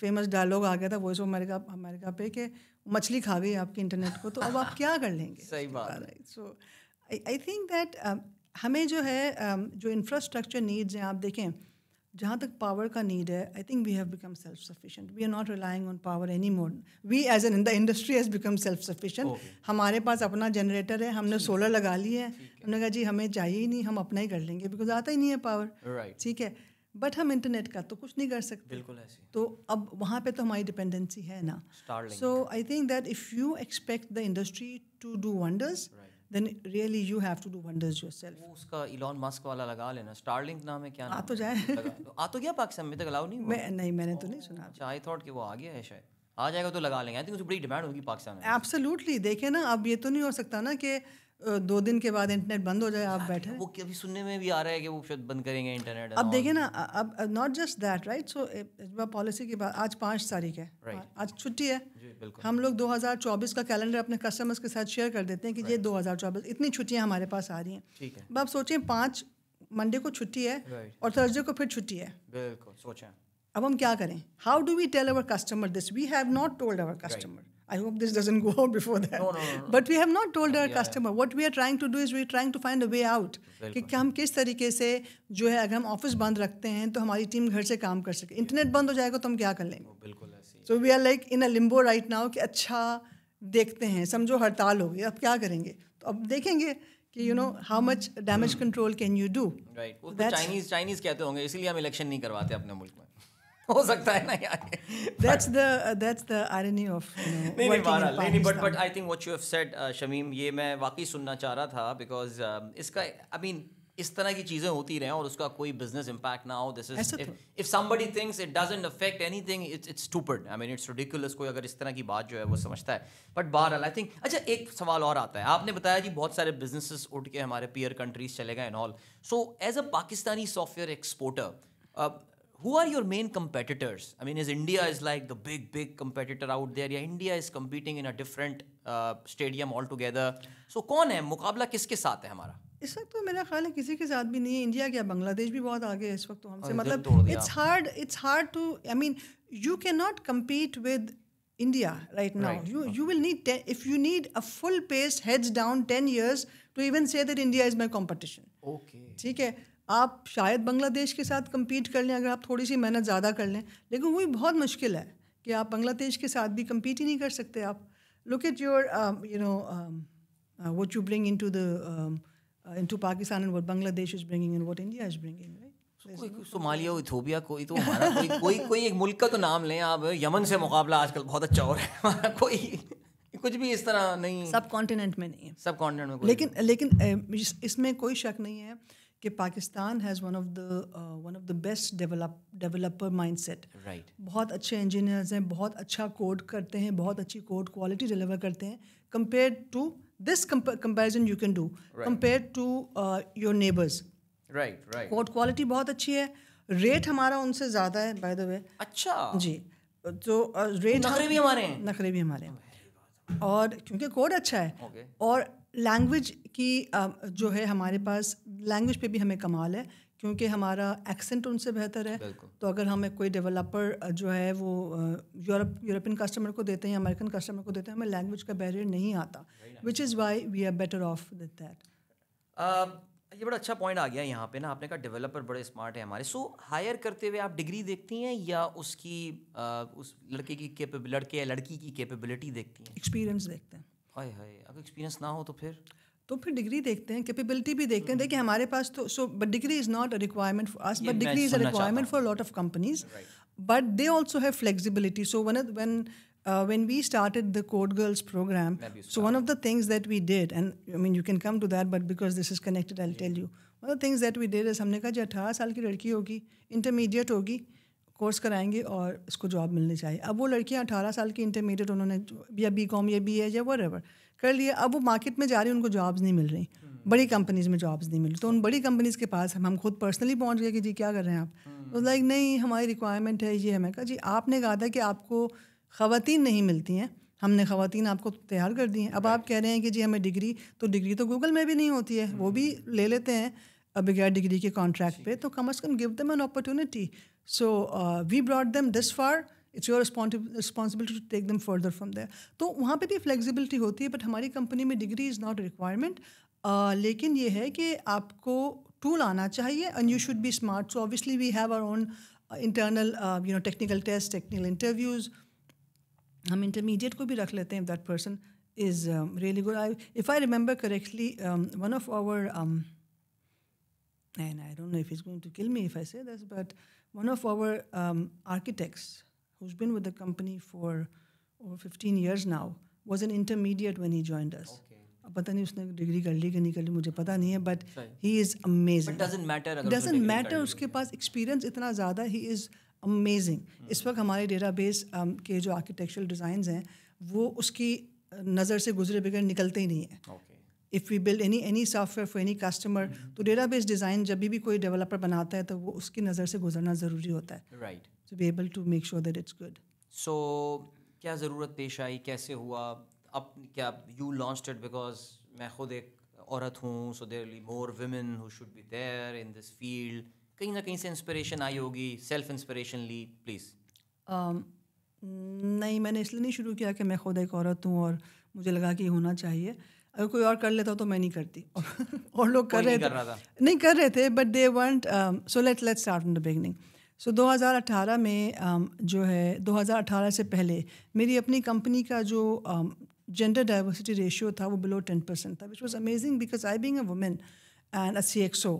फेमस डायलॉग आ गया था वॉइस ऑफ अमेरिका अमेरिका पे कि मछली खा गई आपके इंटरनेट को तो अब आप क्या कर लेंगे सही बात सो आई थिंक दैट हमें जो है um, जो इंफ्रास्ट्रक्चर नीड्स हैं आप देखें जहाँ तक पावर का नीड है I think we have become self sufficient we are not relying on power any more we as an the industry has become self sufficient हमारे पास अपना जनरेटर है हमने सोलर लगा ली है हमने कहा जी हमें चाहिए ही नहीं हम अपना ही कर लेंगे बिकॉज आता ही नहीं है पावर ठीक है बट हम इंटरनेट का तो कुछ नहीं कर सकते बिल्कुल ऐसे तो अब वहाँ पे तो हमारी डिपेंडेंसी है ना so I think that if you expect the industry to do wonders then really you have to do wonders yourself वो उसका इलॉन मस्क वाला लगा लेना स्टारलिंक नाम है क्या नाम आ तो जाए तो आ तो गया पाकिस्तान में तक तो अलाउ नहीं मैं नहीं मैंने तो नहीं सुना अच्छा आई थॉट कि वो आ गया है शायद आ जाएगा तो लगा लेंगे आई थिंक उसकी बड़ी डिमांड होगी पाकिस्तान में एब्सोल्युटली देखे ना अब ये तो नहीं हो सकता ना कि दो दिन के बाद इंटरनेट बंद हो जाए आप बैठे वो कभी सुनने में भी आ रहा है कि वो शायद बंद करेंगे इंटरनेट अब देखिए ना अब not just that right so policy की बात आज पाँच तारीख है right. आज छुट्टी है जी, हम लोग 2024 का कैलेंडर अपने कस्टमर्स के साथ शेयर कर देते हैं कि right. ये 2024 इतनी छुट्टियाँ हमारे पास आ रही हैं है अब आप सोचिए पाँच मंडे को छुट्टी है right. और थर्सडे को फिर छुट्टी है बिल्कुल सोचें अब हम क्या करें how do we tell our customer this we have not told our customer I hope this doesn't go out before that. No, no, no, no. But we have not told our yeah, customer. What we are trying to do is we are trying to find a way out कि हम किस तरीके से जो है अगर हम office बंद रखते हैं तो हमारी टीम घर से काम कर सके इंटरनेट बंद हो जाएगा तो हम क्या कर लेंगे so we are like in a limbo right now कि अच्छा देखते हैं समझो हड़ताल हो गई अब क्या करेंगे तो अब देखेंगे कि you know how much damage control can you do right Chinese Chinese कहते होंगे इसीलिए हम इलेक्शन नहीं करवाते अपने मुल्क में हो सकता है ना that's the that's the irony of नहीं नहीं नहीं but but I think what you have said Shamim ये मैं वाकई सुनना चाह रहा था बिकॉज uh, um, इसका आई मीन इस तरह की चीजें होती रहें और उसका कोई बिजनेस इंपैक्ट ना हो this is if somebody things it doesn't affect anything it's it's stupid I mean it's ridiculous कोई अगर इस तरह की बात जो है वो समझता है बट बहरहाल आई थिंक अच्छा एक सवाल और आता है आपने बताया जी बहुत सारे बिजनेसेस उठ के हमारे पियर कंट्रीज चले गए and all so as a Pakistani software exporter who are your main competitors? I mean, is India is like the big, big competitor out there? Yeah, India is competing in a different uh, stadium altogether. So, कौन है मुकाबला किसके साथ है हमारा? इस वक्त तो मेरा ख्याल है किसी के साथ भी नहीं है इंडिया क्या बांग्लादेश भी बहुत आगे है इस वक्त तो हमसे मतलब it's hard it's hard to I India right now. You you will need ten, if you need a full pace, heads down ten years to even say that India is my competition. Okay. ठीक Okay. आप शायद बांग्लादेश के साथ compete कर लें अगर आप थोड़ी सी मेहनत ज़्यादा कर लें लेकिन वो भी बहुत मुश्किल है कि आप बांग्लादेश के साथ भी कम्पीट ही नहीं कर सकते आप look at your you know what you bring into the into Pakistan and what Bangladesh is bringing and what India is bringing Somalia Ethiopia कोई तो हमारा कोई कोई कोई एक मुल्क का तो नाम लें आप यमन से मुकाबला आजकल बहुत अच्छा हो रहा है हमारा कोई कुछ भी इस तरह नहीं सब कॉन्टिनेंट में नहीं है सब कॉन्टिनेंट में लेकिन लेकिन इसमें कोई शक नहीं है कि Pakistan has one of the one of the best develop developer set right बहुत अच्छे इंजीनियर्स हैं बहुत अच्छा कोड करते हैं बहुत अच्छी कोड क्वालिटी डिलीवर करते हैं compare to this comparison you can do compare to your neighbours right right code quality बहुत अच्छी है रेट हमारा उनसे ज़्यादा है बाय द वे अच्छा जी तो रेट uh, नखरे भी हमारे हैं नखरे भी हमारे हैं और क्योंकि कोड अच्छा है okay. और लैंग्वेज की जो है हमारे पास लैंग्वेज पे भी हमें कमाल है क्योंकि हमारा एक्सेंट उनसे बेहतर है तो अगर हमें कोई डेवलपर जो है वो यूरोप यूरोपियन कस्टमर को देते हैं या अमेरिकन कस्टमर को देते हैं हमें लैंग्वेज का बैरियर नहीं आता which is why we are better off with that ये बड़ा अच्छा पॉइंट आ गया यहाँ पे ना आपने कहा डेवलपर बड़े स्मार्ट हैं हमारे सो so, हायर करते हुए आप डिग्री देखती हैं या उसकी आ, उस लड़के की लड़के या लड़की की कैपेबिलिटी देखती हैं एक्सपीरियंस देखते हैं हाय अगर एक्सपीरियंस ना हो तो फिर तो फिर डिग्री देखते हैं कैपेबिलिटी भी देखते हैं देखिए हमारे पास तो so but degree is not a requirement for us but degree is a requirement for lot of companies but they also have flexibility so one one when we started the code girls program so one of the things that we did and I mean you can come to that but because this is connected I tell you one of things that we did हमने कहा जो अठारह साल की लड़की होगी intermediate होगी course कराएंगे और उसको जॉब मिलनी चाहिए अब वो लड़कियाँ अठारह साल की इंटरमीडिएट उन्होंने या बी कॉम या बी एज या वर कर लिया अब वो मार्केट में जा रही उनको जॉब्स नहीं मिल रही hmm. बड़ी कंपनीज में जॉब्स नहीं रही तो उन बड़ी कंपनीज के पास हम हम खुद पर्सनली पहुंच गए कि जी क्या कर रहे हैं आप hmm. तो लाइक नहीं हमारी रिक्वायरमेंट है ये हमें कहा जी आपने कहा था कि आपको ख़वातीन नहीं मिलती हैं हमने ख़वान आपको तैयार कर दी हैं अब आप कह रहे हैं कि जी हमें डिग्री तो डिग्री तो गूगल में भी नहीं होती है वो hmm. भी ले लेते हैं a bigger degree के कॉन्ट्रैक्ट पे तो come as come give them an opportunity so we brought brought this far it's your responsibility to take them further from there तो वहाँ पे भी फ्लेक्सिबिलिटी होती है बट हमारी कंपनी में डिग्री इज़ नॉट रिक्वायरमेंट लेकिन ये है कि आपको टूल आना चाहिए and you should be smart so obviously we have our own internal you know technical test technical interviews हम इंटरमीडिएट को भी रख लेते हैं that person is really good I if I remember correctly one of our and I don't know if he's going to kill me if I say this, but one of our um, architects who's been with the company for over 15 years now was an intermediate when he joined us. Okay. पता नहीं उसने degree कर ली कि नहीं कर ली मुझे पता नहीं है but he is amazing doesn't matter उसके पास एक्सपीरियंस इतना ज़्यादा ही इज़ अमेजिंग इस वक्त हमारे डेटाबेस um, के जो आर्किटेक्चरल डिज़ाइंस हैं वो उसकी नज़र से गुजरे बगैर निकलते ही नहीं है okay. If we build any any software for any customer तो डेटा बेस डिज़ाइन जब भी कोई डेवलपर बनाता है तो वो उसकी नज़र से गुजरना ज़रूरी होता है right to be able to make sure that it's good so क्या ज़रूरत पेश आई कैसे हुआ अब क्या यू लॉन्च इट बिकॉज मैं खुद एक औरत हूँ so there more women who should be there in this field कहीं ना कहीं से इंस्परेशन आई होगी सेल्फ इंस्परेशन ली प्लीज़ um, नहीं मैंने इसलिए नहीं शुरू किया कि मैं खुद एक औरत हूँ और मुझे लगा कि होना चाहिए uh, अगर कोई और कर लेता तो मैं नहीं करती और लोग कर रहे थे कर नहीं कर रहे थे but they want so let let start in the beginning so 2018 में um, जो है 2018 से पहले मेरी अपनी कंपनी का जो जेंडर डाइवर्सिटी रेशियो था वो बिलो टेन परसेंट था which was amazing because I being a women and a CXO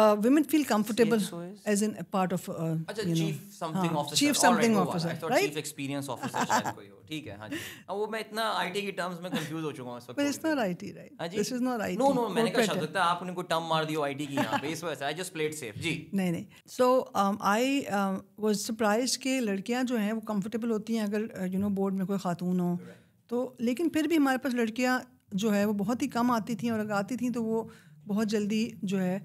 uh, women feel comfortable as in a part of uh, अच्छा chief something officer chief something officer right chief experience officer शायद कोई हो ठीक है हां जी वो मैं इतना आईटी के टर्म्स में कंफ्यूज हो चुका हूं इस वक्त but it's not IT right this is not IT no no मैंने कहा शायद लगता है आपने कोई टर्म मार दिया आईटी की यहां पे इस वजह से आई जस्ट प्लेड सेफ जी नहीं नहीं सो आई वाज सरप्राइज कि लड़कियां जो हैं वो कंफर्टेबल होती हैं अगर यू नो बोर्ड में कोई खातून हो तो लेकिन फिर भी हमारे पास लड़कियां जो है वो बहुत ही कम आती थी और अगर आती थी तो वो बहुत जल्दी जो है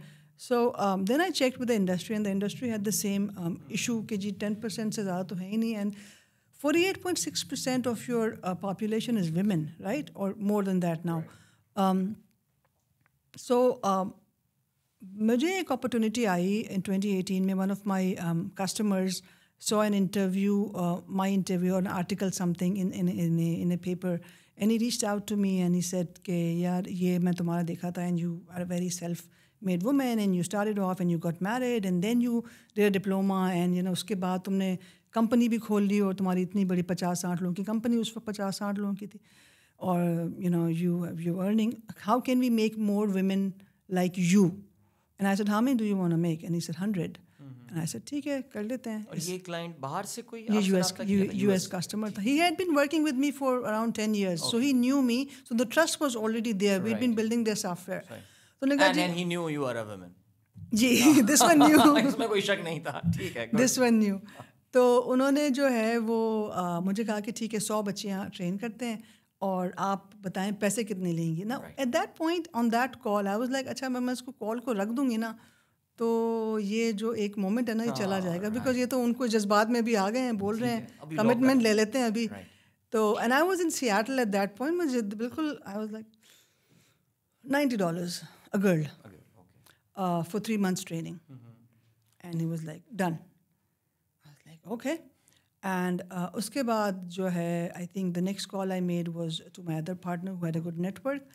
So um, then I checked with the industry, and the industry had the same um, issue. कि 10% परसेंट से ज़्यादा तो है 48.6% of your uh, population is women, right? Or more than that now. Um, so, um, मुझे एक opportunity I in 2018 में one of my customers saw an interview, uh, my interview an article something in in in a, paper, and he reached out to me and he said कि यार ये मैं तुम्हारा देखा था and you are very self made women and you started off and you got married and then you did a diploma and you know उसके बाद तुमने कंपनी भी खोल ली और तुम्हारी इतनी बड़ी पचास साठ लोगों की कंपनी उस पर पचास साठ लोगों की थी you know you you earning how can we make more women like you and I said how many do you want to make and he said 100 mm-hmm. And I said, ठीक है कर लेते हैं और ये क्लाइंट बाहर से कोई ये यूएस यूएस कस्टमर था he had been working with me for around ten years so he knew me so the trust was already there we been building software उन्होंने कहा जी he knew you are a woman जी this one knew इसमें कोई शक नहीं था ठीक है दिस वन न्यू तो उन्होंने जो है वो आ, मुझे कहा कि ठीक है सौ बच्चे यहाँ ट्रेन करते हैं और आप बताएं पैसे कितने लेंगे ना at that point on that call I was like अच्छा मैं मैं इसको कॉल को रख दूंगी ना तो ये जो एक मोमेंट है ना ये ah, चला हाँ, जाएगा बिकॉज right. ये तो उनको जज्बात में भी आ गए हैं बोल रहे हैं कमिटमेंट ले लेते हैं अभी तो and I was in Seattle at that point मुझे बिल्कुल I was like ninety dollars a girl, a girl okay. uh, for three months training. Mm-hmm. And he was like, done. I was like, okay. And uh, उसके बाद जो है I think the next call I made was to my other partner who had a good network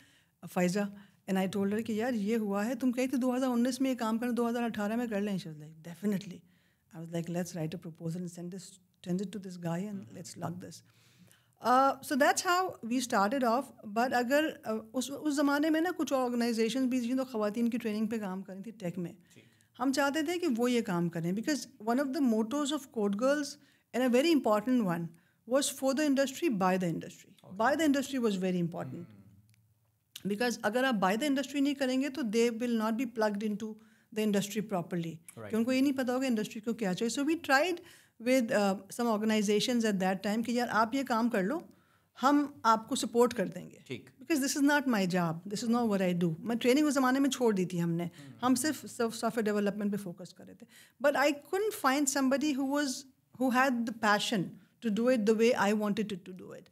Faiza and I told her कि यार ये हुआ है तुम कही थी 2019 में ये काम करना 2018 में कर लें she like definitely I was like let's write a proposal and send this send it to this guy and let's lock this so that's how we started off but अगर uh, उस उस ज़माने में ना कुछ ऑर्गेनाइजेशन भी थी तो ख़वान की ट्रेनिंग पे काम करें थी टेक में हम चाहते थे कि वो ये काम करें because one of the mottos of code girls and a very important one was for the industry by the industry by the industry was very important because अगर आप बाय द इंडस्ट्री नहीं करेंगे तो they will not be plugged into the industry properly क्योंकि उनको ये नहीं पता होगा इंडस्ट्री को क्या चाहिए so we tried with some organisations at that time कि यार आप ये काम कर लो हम आपको सपोर्ट कर देंगे ठीक because this is not my job this is not what I do मैं ट्रेनिंग उस ज़माने में छोड़ दी थी हमने hmm. हम सिर्फ सॉफ्टवेयर डेवलपमेंट पे फोकस कर रहे थे but I couldn't find somebody who was who had the passion to do it the way I wanted to do it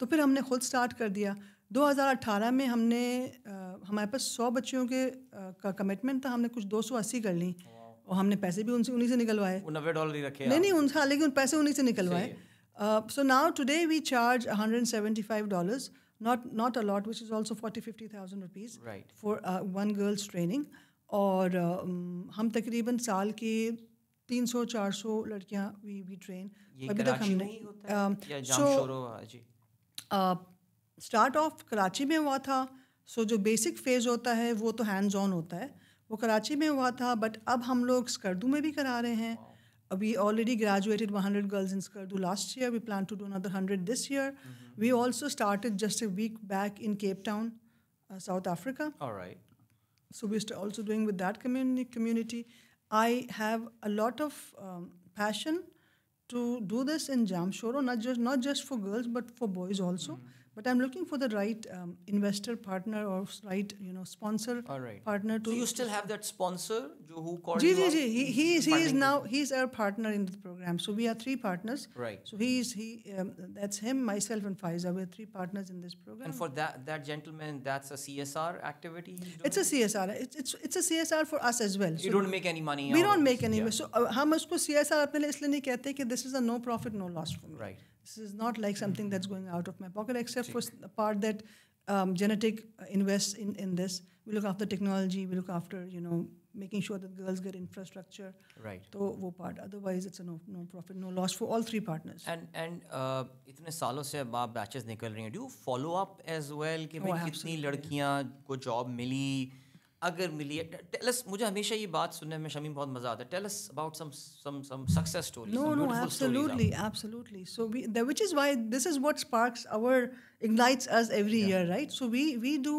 तो फिर हमने खुद स्टार्ट कर दिया 2018 में हमने uh, हमारे पास 100 बच्चियों के uh, का कमिटमेंट था हमने कुछ 280 कर ली wow. और हमने पैसे भी उनसे उन्हीं से निकलवाए नब्बे डॉलर ही रखे नहीं नहीं उनका लेकिन पैसे उन्हीं से निकलवाए so now today we charge hundred and seventy five dollar not not a lot which is also forty fifty thousand rupees for one girls training और uh, हम तकरीबन साल के तीन चार सौ लड़कियाँ वी वी ट्रेन अभी तक हमने सो स्टार्ट ऑफ कराची में हुआ था सो so, जो बेसिक फेज होता है वो तो हैंड्स ऑन होता है वो कराची में हुआ था बट अब हम लोग स्कर्दू में भी करा रहे हैं we already graduated 100 girls in Skardu last year. We plan to do another 100 this year. Mm-hmm. We also started just a week back in Cape Town, uh, South Africa. All right. So we're also doing with that community. Community. I have a lot of um, passion to do this in Jamshoro, not just not just for girls but for boys also. Mm-hmm but I'm looking for the right um, investor partner or right you know sponsor right. partner. To so you still have that sponsor who called. you? ji, ji. He, he is he is now he's our partner in the program. So we are three partners. Right. So he is he um, that's him myself and Faiza. We're three partners in this program. And for that that gentleman, that's a CSR activity. It's a CSR. It's it's it's a CSR for us as well. So you don't make any money. We don't make any. Yeah. So uh, हम उसको CSR अपने लिए इसलिए नहीं कहते कि this is a no profit no loss. Fund. Right. This is not like something that's going out of my pocket, except for the part that um, Genetic uh, invests in, in this. We look after technology, we look after, you know, making sure that girls get infrastructure. Right. So वो part. Otherwise, it's a no, no profit, no loss for all three partners. And and uh, इतने सालों से आप batches निकल रही हैं. Do you follow up as well कि oh, कितनी लड़कियां को job मिली? अगर मिली है टेलस मुझे हमेशा ये बात सुनने में शमीम बहुत मजा आता है tells about some some some success story no no absolutely absolutely so we the which is why this is what sparks our ignites us every year right so we we do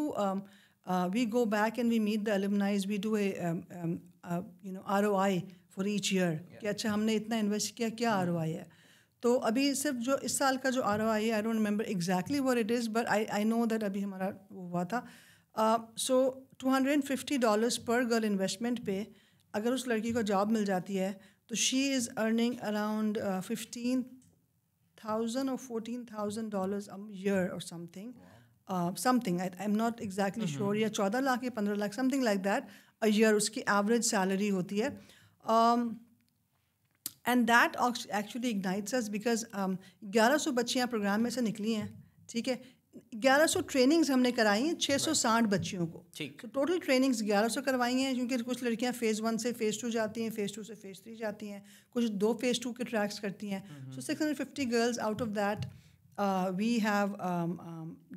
we go back and we meet the alumnis we do a you know ROI for each year कि अच्छा हमने इतना invest किया क्या ROI hmm. है तो अभी सिर्फ जो इस साल का जो आरओआई आई है I don't remember exactly what it is but I I know that अभी हमारा वो हुआ था सो uh, $250 पर गर्ल इन्वेस्टमेंट पे अगर उस लड़की को जॉब मिल जाती है तो she is earning around fifteen thousand और fourteen thousand dollars um year और something something I am not exactly sure या चौदह लाख या पंद्रह lakh something like that a year उसकी एवरेज सैलरी होती है and that actually ignites because ग्यारह सौ बच्चियाँ प्रोग्राम में से निकली हैं ठीक है सौ ट्रेनिंग्स हमने कराई हैं छः साठ बच्चियों को ठीक तो टोटल ट्रेनिंग्स ग्यारह सौ करवाई हैं क्योंकि कुछ लड़कियां फ़ेज़ वन से फ़ेज़ टू जाती हैं फ़ेज़ टू से फ़ेज़ थ्री जाती हैं कुछ दो फ़ेज़ टू के ट्रैक्स करती हैं so six hundred fifty girls out of that we have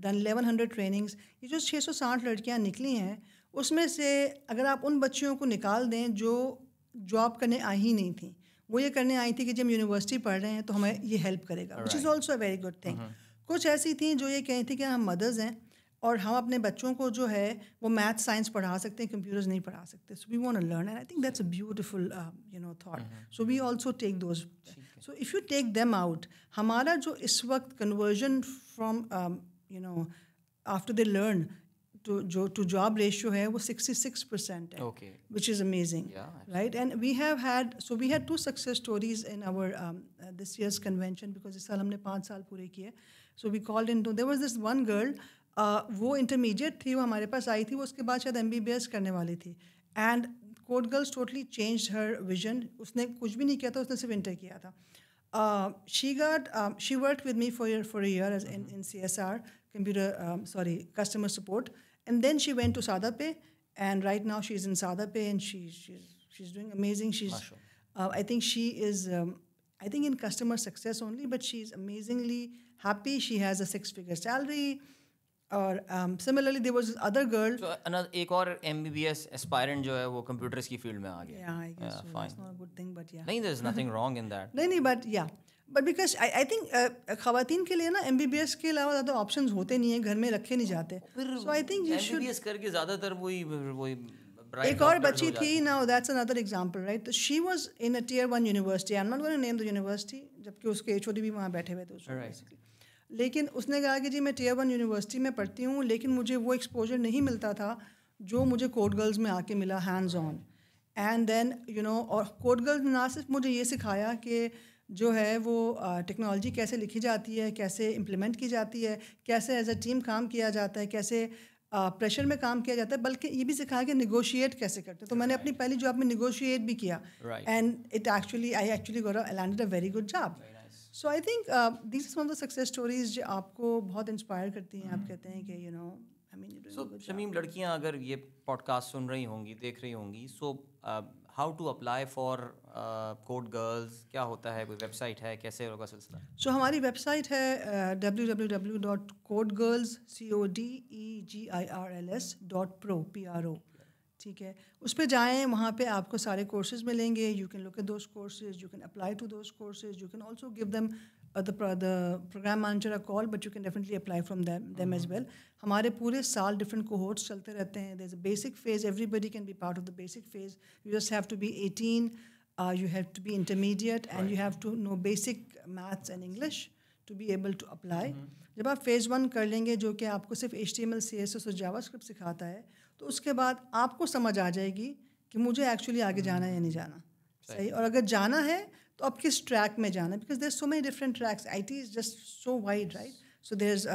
done eleven hundred trainings ये जो छः सौ साठ लड़कियाँ निकली हैं उसमें से अगर आप उन बच्चियों को निकाल दें जो जॉब करने आई ही नहीं थी वो ये करने आई थी कि जब यूनिवर्सिटी पढ़ रहे हैं तो हमें ये हेल्प करेगा which is also a very good thing कुछ ऐसी थी जो ये कही थी कि हम मदर्स हैं और हम अपने बच्चों को जो है वो मैथ साइंस पढ़ा सकते हैं कंप्यूटर्स नहीं पढ़ा सकते so we want learn and I think that's a beautiful you know thought so we also take those so if you take them out हमारा जो इस वक्त conversion from you know after they learn to jo, to job ratio here was 66% okay. which is amazing yeah, right and we have had so we had two success stories in our um, uh, this year's convention because this saal humne 5 saal pure kiye so we called into there was this one girl वो intermediate थी वो हमारे पास आई थी वो उसके बाद शायद M B B S करने वाली थी and code girls totally change her vision उसने कुछ भी नहीं किया था उसने सिर्फ इंटर किया था she got she work with me for year for year as in in C S R computer sorry customer support and then she went to Sadapay and and right now she's in Sadape and she, she she's doing amazing. She's uh, I think she is I think in customer success only but she is amazingly happy. She has a six figure salary. और similarly there was other girl एक और M B B S aspirant जो है वो computers की field में आ गया नहीं नहीं बट या बट बिकॉज आई थिंक खातन के लिए ना एम बी बी एस के अलावा ज़्यादा ऑप्शन होते नहीं है घर में रखे नहीं जाते आई थिंक यू शुड करके ज़्यादातर वही वही एक और बच्ची थी now that's another example right तो she was in a tier one university I am not going name the university जबकि उसके एचओडी भी वहाँ बैठे हुए थे उसको बेसिकली लेकिन उसने कहा कि जी मैं टीयर वन यूनिवर्सिटी में पढ़ती हूँ लेकिन मुझे वो एक्सपोजर नहीं मिलता था जो मुझे कोड गर्ल्स में आके मिला hands on and then you know और कोड गर्ल्स ने ना सिर्फ मुझे ये सिखाया कि जो है वो टेक्नोलॉजी uh, कैसे लिखी जाती है कैसे इम्प्लीमेंट की जाती है कैसे एज अ टीम काम किया जाता है कैसे प्रेशर uh, में काम किया जाता है बल्कि ये भी सिखाया कि निगोशिएट कैसे करते हैं तो मैंने अपनी पहली जॉब में निगोशिएट भी किया and it actually I actually got I landed a very good job so I think this one of the success stories जो आपको बहुत इंस्पायर करती हैं आप mm-hmm. कहते हैं कि you know I mean so Shamim लड़कियां अगर ये पॉडकास्ट सुन रही होंगी देख रही होंगी so how to apply for Code Girls क्या होता है कोई वेबसाइट है कैसे होगा सिलसिला सो हमारी वेबसाइट है W W W dot Code Girls C O D E G I R L S dot pro P R O ठीक है उस पर जाएँ वहाँ पर आपको सारे कोर्सेज मिलेंगे you can look at those courses you can apply to those courses you can also give them the program manager a call but you can definitely apply from them as well हमारे पूरे साल different cohorts चलते रहते हैं there is a basic phase everybody can be part of the basic phase you just have to be eighteen you have to be intermediate and you have to know basic maths and English to be able to apply जब आप phase one कर लेंगे जो कि आपको सिर्फ H T M L C S S और जावा script सिखाता है तो उसके बाद आपको समझ आ जाएगी कि मुझे एक्चुअली आगे हम्म। जाना है या नहीं जाना सही और अगर जाना है तो आप किस ट्रैक में जाना because there so many different tracks I T is just so wide right so there is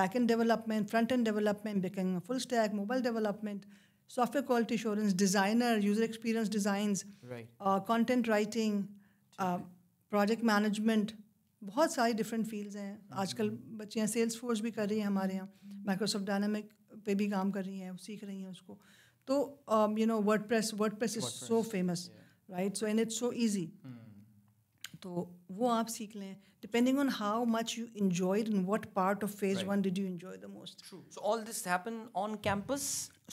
back end development front end development backing full stack mobile development software quality insurance designer user experience design content writing project management बहुत सारी different fields हैं mm-hmm. आजकल बच्चियाँ sales force भी कर रही हैं हमारे यहाँ माइक्रोसॉफ्ट mm-hmm. डायनामिक पे भी काम कर रही हैं सीख रही हैं उसको तो you know WordPress WordPress is so famous right so and it's so easy तो वो आप सीख लें depending on how much you enjoyed in what part of phase one did you enjoy the most all this on campus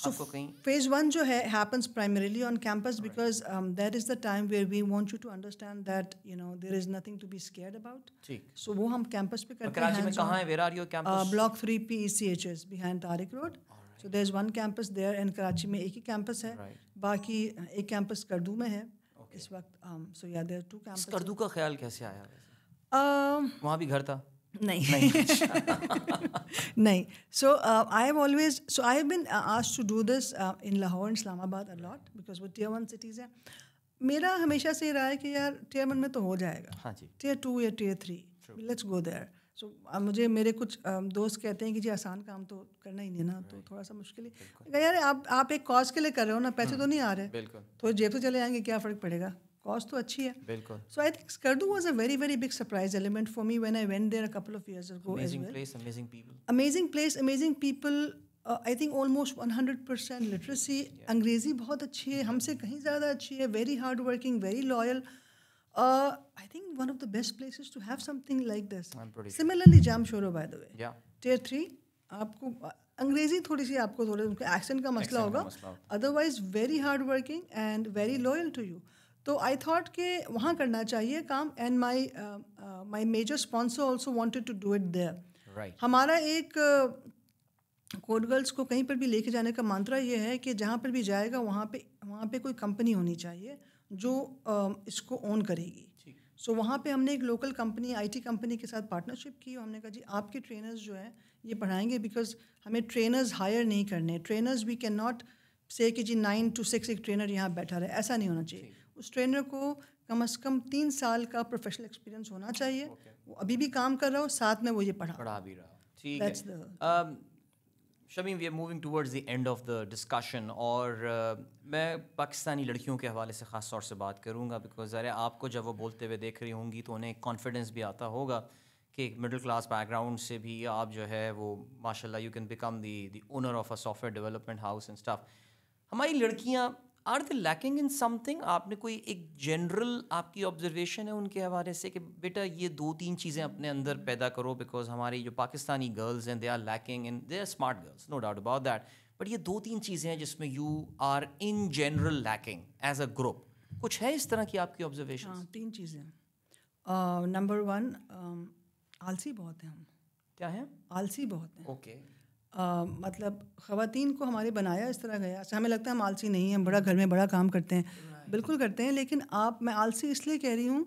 आपको कहीं phase one जो है happens primarily on campus because that is the time where we want you to understand that you know there is nothing to be scared about ठीक so वो हम campus पे करते हैं में कहां है where are your campus block 3 P E C H S behind Tariq Road so there is one campus there and Karachi में एक ही कैंपस है बाकी uh, एक कैंपस करदू में है इस वक्त सो या देयर टू कैंपस करदू का ख्याल कैसे आया um, वहाँ भी घर था नहीं नहीं so I have always so I have been आज to do this in Lahore and Islamabad a lot because वो टीयर वन सिटीज़ हैं मेरा हमेशा से रहा है कि यार टीयर वन में तो हो जाएगा टीयर हाँ टू या tier three let's go there so मुझे मेरे कुछ um, दोस्त कहते हैं कि जी आसान काम तो करना ही नहीं ना तो थोड़ा सा मुश्किल है यार आप आप एक कॉज के लिए कर रहे हो ना पैसे हाँ। तो नहीं आ रहे थोड़े जेब तो चले आएंगे क्या फ़र्क पड़ेगा कॉस्ट तो अच्छी है बिल्कुल so I think Skardu was a very very big surprise element for me when I went there a couple of years ago amazing place amazing people place amazing people I think almost one hundred percent literacy अंग्रेज़ी बहुत अच्छी है हमसे कहीं ज़्यादा अच्छी है very hard working very loyal I think one of the best places to have something like this similarly Jamshoro bye the way tier three आपको अंग्रेज़ी थोड़ी सी आपको थोड़ी उनके एक्सेंट का मसला होगा otherwise very hard working and very loyal to you तो आई थॉट कि वहाँ करना चाहिए काम and my my major sponsor also wanted to do it there हमारा एक कोड uh, गर्ल्स को कहीं पर भी लेके जाने का मंत्रा ये है कि जहाँ पर भी जाएगा वहाँ पे वहाँ पे कोई कंपनी होनी चाहिए जो uh, इसको ओन करेगी सो so, वहाँ पे हमने एक लोकल कंपनी आईटी कंपनी के साथ पार्टनरशिप की और हमने कहा जी आपके ट्रेनर्स जो हैं ये पढ़ाएंगे बिकॉज हमें ट्रेनर्स हायर नहीं करने trainers we can not say कि जी नाइन टू सिक्स एक ट्रेनर यहाँ बैठा रहे ऐसा नहीं होना चाहिए उस ट्रेनर को कम से कम तीन साल का प्रोफेशनल एक्सपीरियंस होना चाहिए okay. वो अभी भी काम कर रहा हो साथ में वो ये पढ़ा पढ़ा भी रहा ठीक है Shamim we are moving towards the end of the discussion और uh, मैं पाकिस्तानी लड़कियों के हवाले से ख़ास तौर से बात करूँगा बिकॉज अरे आपको जब वो बोलते हुए देख रही होंगी तो उन्हें कॉन्फिडेंस भी आता होगा कि मिडिल क्लास बैकग्राउंड से भी आप जो है वो माशाल्लाह you can become the the owner of a software development house and staff हमारी लड़कियाँ are they lacking in something आपने कोई एक जनरल आपकी ऑब्जर्वेशन है उनके हवाले से कि बेटा ये दो तीन चीज़ें अपने अंदर पैदा करो बिकॉज हमारी जो पाकिस्तानी गर्ल्स हैं they are lacking in they are smart girls no doubt about that but ये दो तीन चीज़ें हैं जिसमें you are in general lacking as a group कुछ है इस तरह की आपकी ऑब्जर्वेशन हाँ, तीन चीज़ें नंबर वन आलसी बहुत हैं हम क्या है आलसी बहुत हैं ओके okay. आ, मतलब ख़वान को हमारे बनाया इस तरह गया अच्छा, हमें लगता है हम आलसी नहीं हैं बड़ा घर में बड़ा काम करते हैं बिल्कुल करते हैं लेकिन आप मैं आलसी इसलिए कह रही हूँ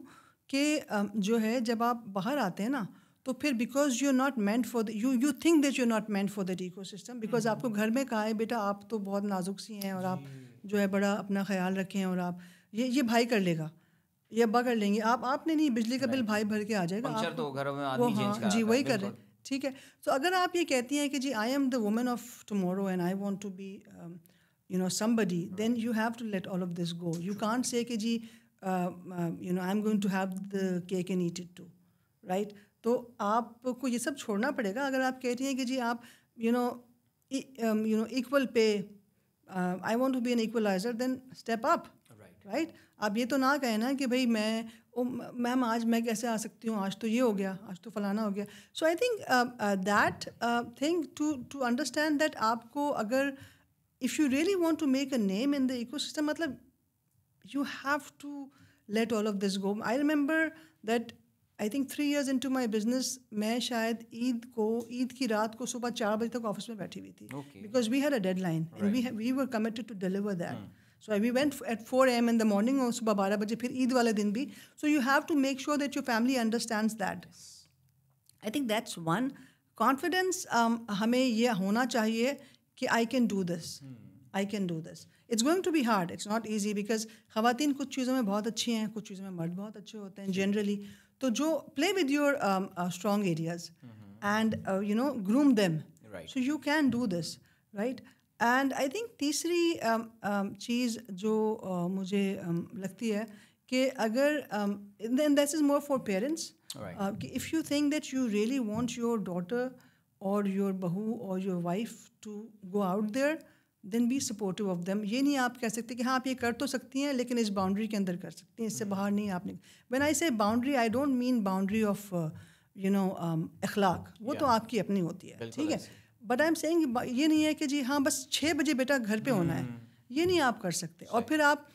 कि जो है जब आप बाहर आते हैं ना तो फिर because you are not meant for you you think that you are not meant for that ecosystem because आपको घर में कहा है बेटा आप तो बहुत नाजुक सी हैं और आप जो है बड़ा अपना ख्याल रखें और आप ये ये भाई कर लेगा ये अब्बा कर लेंगे आप आपने नहीं बिजली का बिल भाई भर के आ जाएगा आप तो घरों में आदमी चेंज हाँ, जी वही कर रहे हैं ठीक है तो अगर आप ये कहती हैं कि जी I am the women of tomorrow and I want to be you know somebody then you have to let all of this go you can say कि जी you know I am going to have the cake and eat it too right तो आपको ये सब छोड़ना पड़ेगा अगर आप कह रही हैं कि जी आप you know you know equal pay I want to be an equaliser then step up right आप ये तो ना कहें ना कि भाई मैं मैम आज मैं कैसे आ सकती हूँ आज तो ये हो गया आज तो फलाना हो गया so I think that think to to understand that आपको अगर if you really want to make a name in the ecosystem मतलब you have to let all of this go I remember that I think three years into my business मैं शायद ईद को ईद की रात को सुबह चार बजे तक ऑफिस में बैठी हुई थी because we had a deadline we were committed to deliver that So we went at 4 a.m. in the morning, oh, so you have to make sure that your family understands that. I think that's one. Confidence, um, I can do this. Hmm. I can do this. It's going to be hard. It's not easy because generally. So jo, play with your um, uh, strong areas mm-hmm. and, uh, you know, groom them. Right. So you can do this, right? And I think तीसरी um, um, चीज़ जो uh, मुझे um, लगती है कि अगर then this is more for parents कि if you think that you really want your daughter और योर बहू और your wife to go out there then be supportive of them ये नहीं आप कह सकते कि हाँ आप ये कर तो सकती हैं लेकिन इस बाउंड्री के अंदर कर सकती हैं इससे बाहर नहीं आपने when I say boundary I don't mean boundary of you know अखलाक वो तो आपकी अपनी होती है ठीक है बट आई एम सेइंग ये नहीं है कि जी हाँ बस छः बजे बेटा घर पे होना है हम्म। ये नहीं आप कर सकते और फिर आप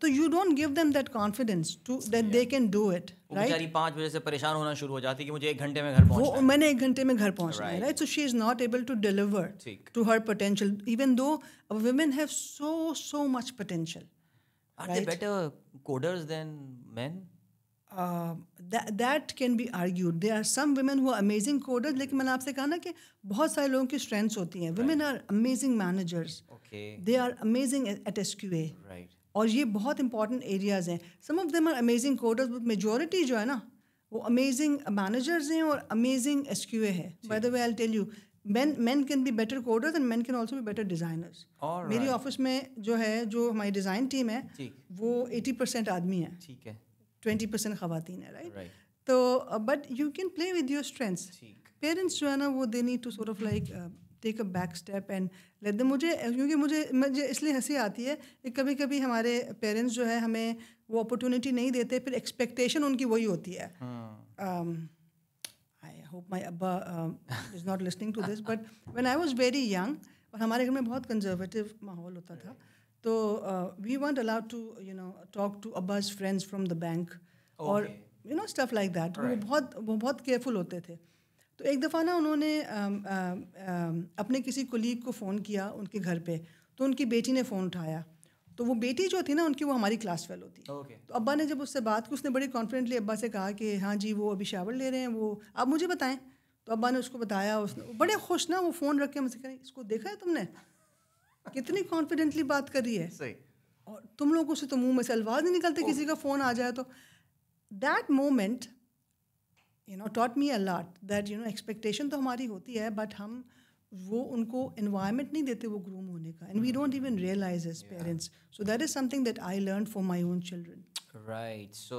तो you don't give them that confidence to that they can do it right पाँच बजे से परेशान होना शुरू हो जाती है कि मुझे एक घंटे में घर वो मैंने एक घंटे में घर पहुंचना है right so she is not able to deliver to her potential even though women have so so much potential Are right. they better coders than men? That can be argued they are some women who amazing coder लेकिन मैंने आपसे कहा ना कि बहुत सारे लोगों की स्ट्रेंथ्स होती हैं women are amazing managers they are amazing at S Q A और ये बहुत इंपॉर्टेंट एरियाज हैं some of them are amazing coders but majority जो है ना वो अमेजिंग मैनेजर्स हैं और अमेजिंग एस क्यू ए है by the way I tell you men men can be better coders and men can also भी better designers मेरी office में जो है जो हमारी डिज़ाइन टीम है वो एटी परसेंट आदमी है ठीक है ट्वेंटी परसेंट खातन है राइट तो but you can play with your strengths parents जो है ना वो they need to sort of like take a back step and let the मुझे क्योंकि मुझे मुझे इसलिए हंसी आती है कि कभी कभी हमारे पेरेंट्स जो है हमें वो अपॉर्चुनिटी नहीं देते फिर एक्सपेक्टेशन उनकी वही होती है आई होप माई अबा is not listening to this but when I was very young और हमारे घर में बहुत कंजर्वेटिव माहौल होता था तो we weren't allowed to you know talk to अबाज फ्रेंड्स फ्रॉम द बैंक और you know stuff like that वो बहुत वो बहुत केयरफुल होते थे तो एक दफ़ा ना उन्होंने um, um, um, अपने किसी कोलीग को फ़ोन किया उनके घर पे तो उनकी बेटी ने फ़ोन उठाया तो वो बेटी जो थी ना उनकी वो हमारी क्लास फेलो थी okay. तो अब्बा ने जब उससे बात की उसने बड़ी कॉन्फिडेंटली अब्बा से कहा कि हाँ जी वो अभी शावर ले रहे हैं वो आप मुझे बताएं तो अब्बा ने उसको बताया उसने बड़े खुश ना वो फ़ोन रख के मुझसे करें इसको देखा है तुमने कितनी कॉन्फिडेंटली बात कर रही है सही और तुम लोगों से तो मुंह में से अलवाज नहीं निकलते किसी का फ़ोन आ जाए तो that moment you know taught me a lot that you know expectation तो हमारी होती है बट हम वो उनको इन्वायरमेंट नहीं देते वो ग्रूम होने का and we don't even realise as parents so that is something that I learn for my own children right so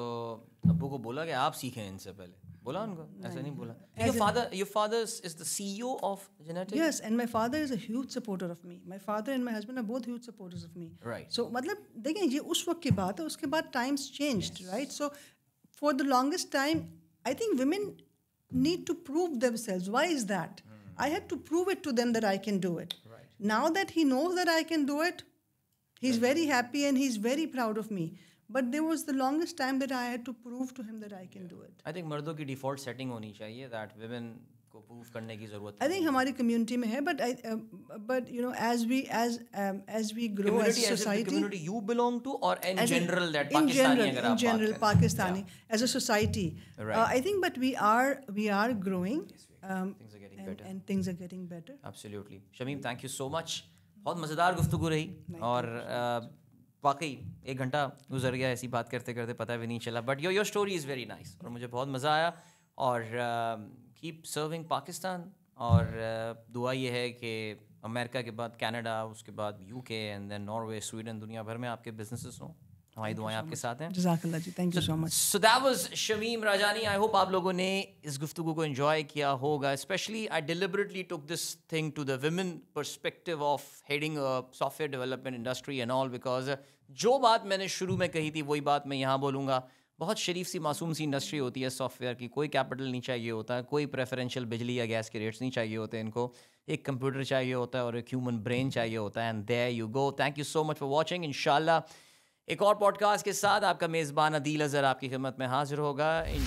अबू को बोला कि आप सीखें इनसे पहले बोला उनको ऐसा नहीं बोला your father your father is the CEO of genetics yes and my father is a huge supporter of me my father and my husband are both huge supporters of me right so मतलब देखें ये उस वक्त की बात है उसके बाद times changed right so for the longest time I think women need to prove themselves why is that hmm. I had to prove it to them that I can do it right now that he knows that I can do it he's very happy and he's very proud of me but there was the longest time that I had to prove to him that I can do it I think मर्दों की default setting होनी चाहिए that women को prove करने की जरूरत I think हमारी community में है but but you know as we as as we grow as society you belong to और in general that Pakistani general in general Pakistani as a society I think but we are we are growing things are getting and, better and things are getting better absolutely shameem thank you so बहुत मज़ेदार गुफ्तगू रही और uh, वाकई एक घंटा गुजर गया ऐसी बात करते करते पता भी नहीं चला but your your story is very nice और मुझे बहुत मज़ा आया और कीप uh, सर्विंग पाकिस्तान और uh, दुआ ये है कि अमेरिका के बाद कनाडा उसके बाद UK and then Norway Sweden दुनिया भर में आपके बिजनेसेस हों हमारी दुआएं आपके साथ हैं जजाकल्ला जी thank you so much so that was Shamim Rajani I hope आप लोगों ने इस गुफ्तु को एंजॉय किया होगा specially I deliberately took this thing to the women perspective of heading software development industry and all because जो बात मैंने शुरू में कही थी वही बात मैं यहाँ बोलूँगा बहुत शरीफ सी मासूम सी इंडस्ट्री होती है सॉफ्टवेयर की कोई कैपिटल नहीं चाहिए होता है कोई प्रेफरेंशियल बिजली या गैस के रेट्स नहीं चाहिए होते इनको एक कंप्यूटर चाहिए होता है और एक ह्यूमन ब्रेन चाहिए होता है and there you go thank you so much for watching इन एक और पॉडकास्ट के साथ आपका मेज़बान अदील अजहर आपकी खिदमत में हाजिर होगा इन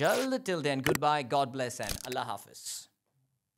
जल्द till then goodbye God bless and Allah हाफिज़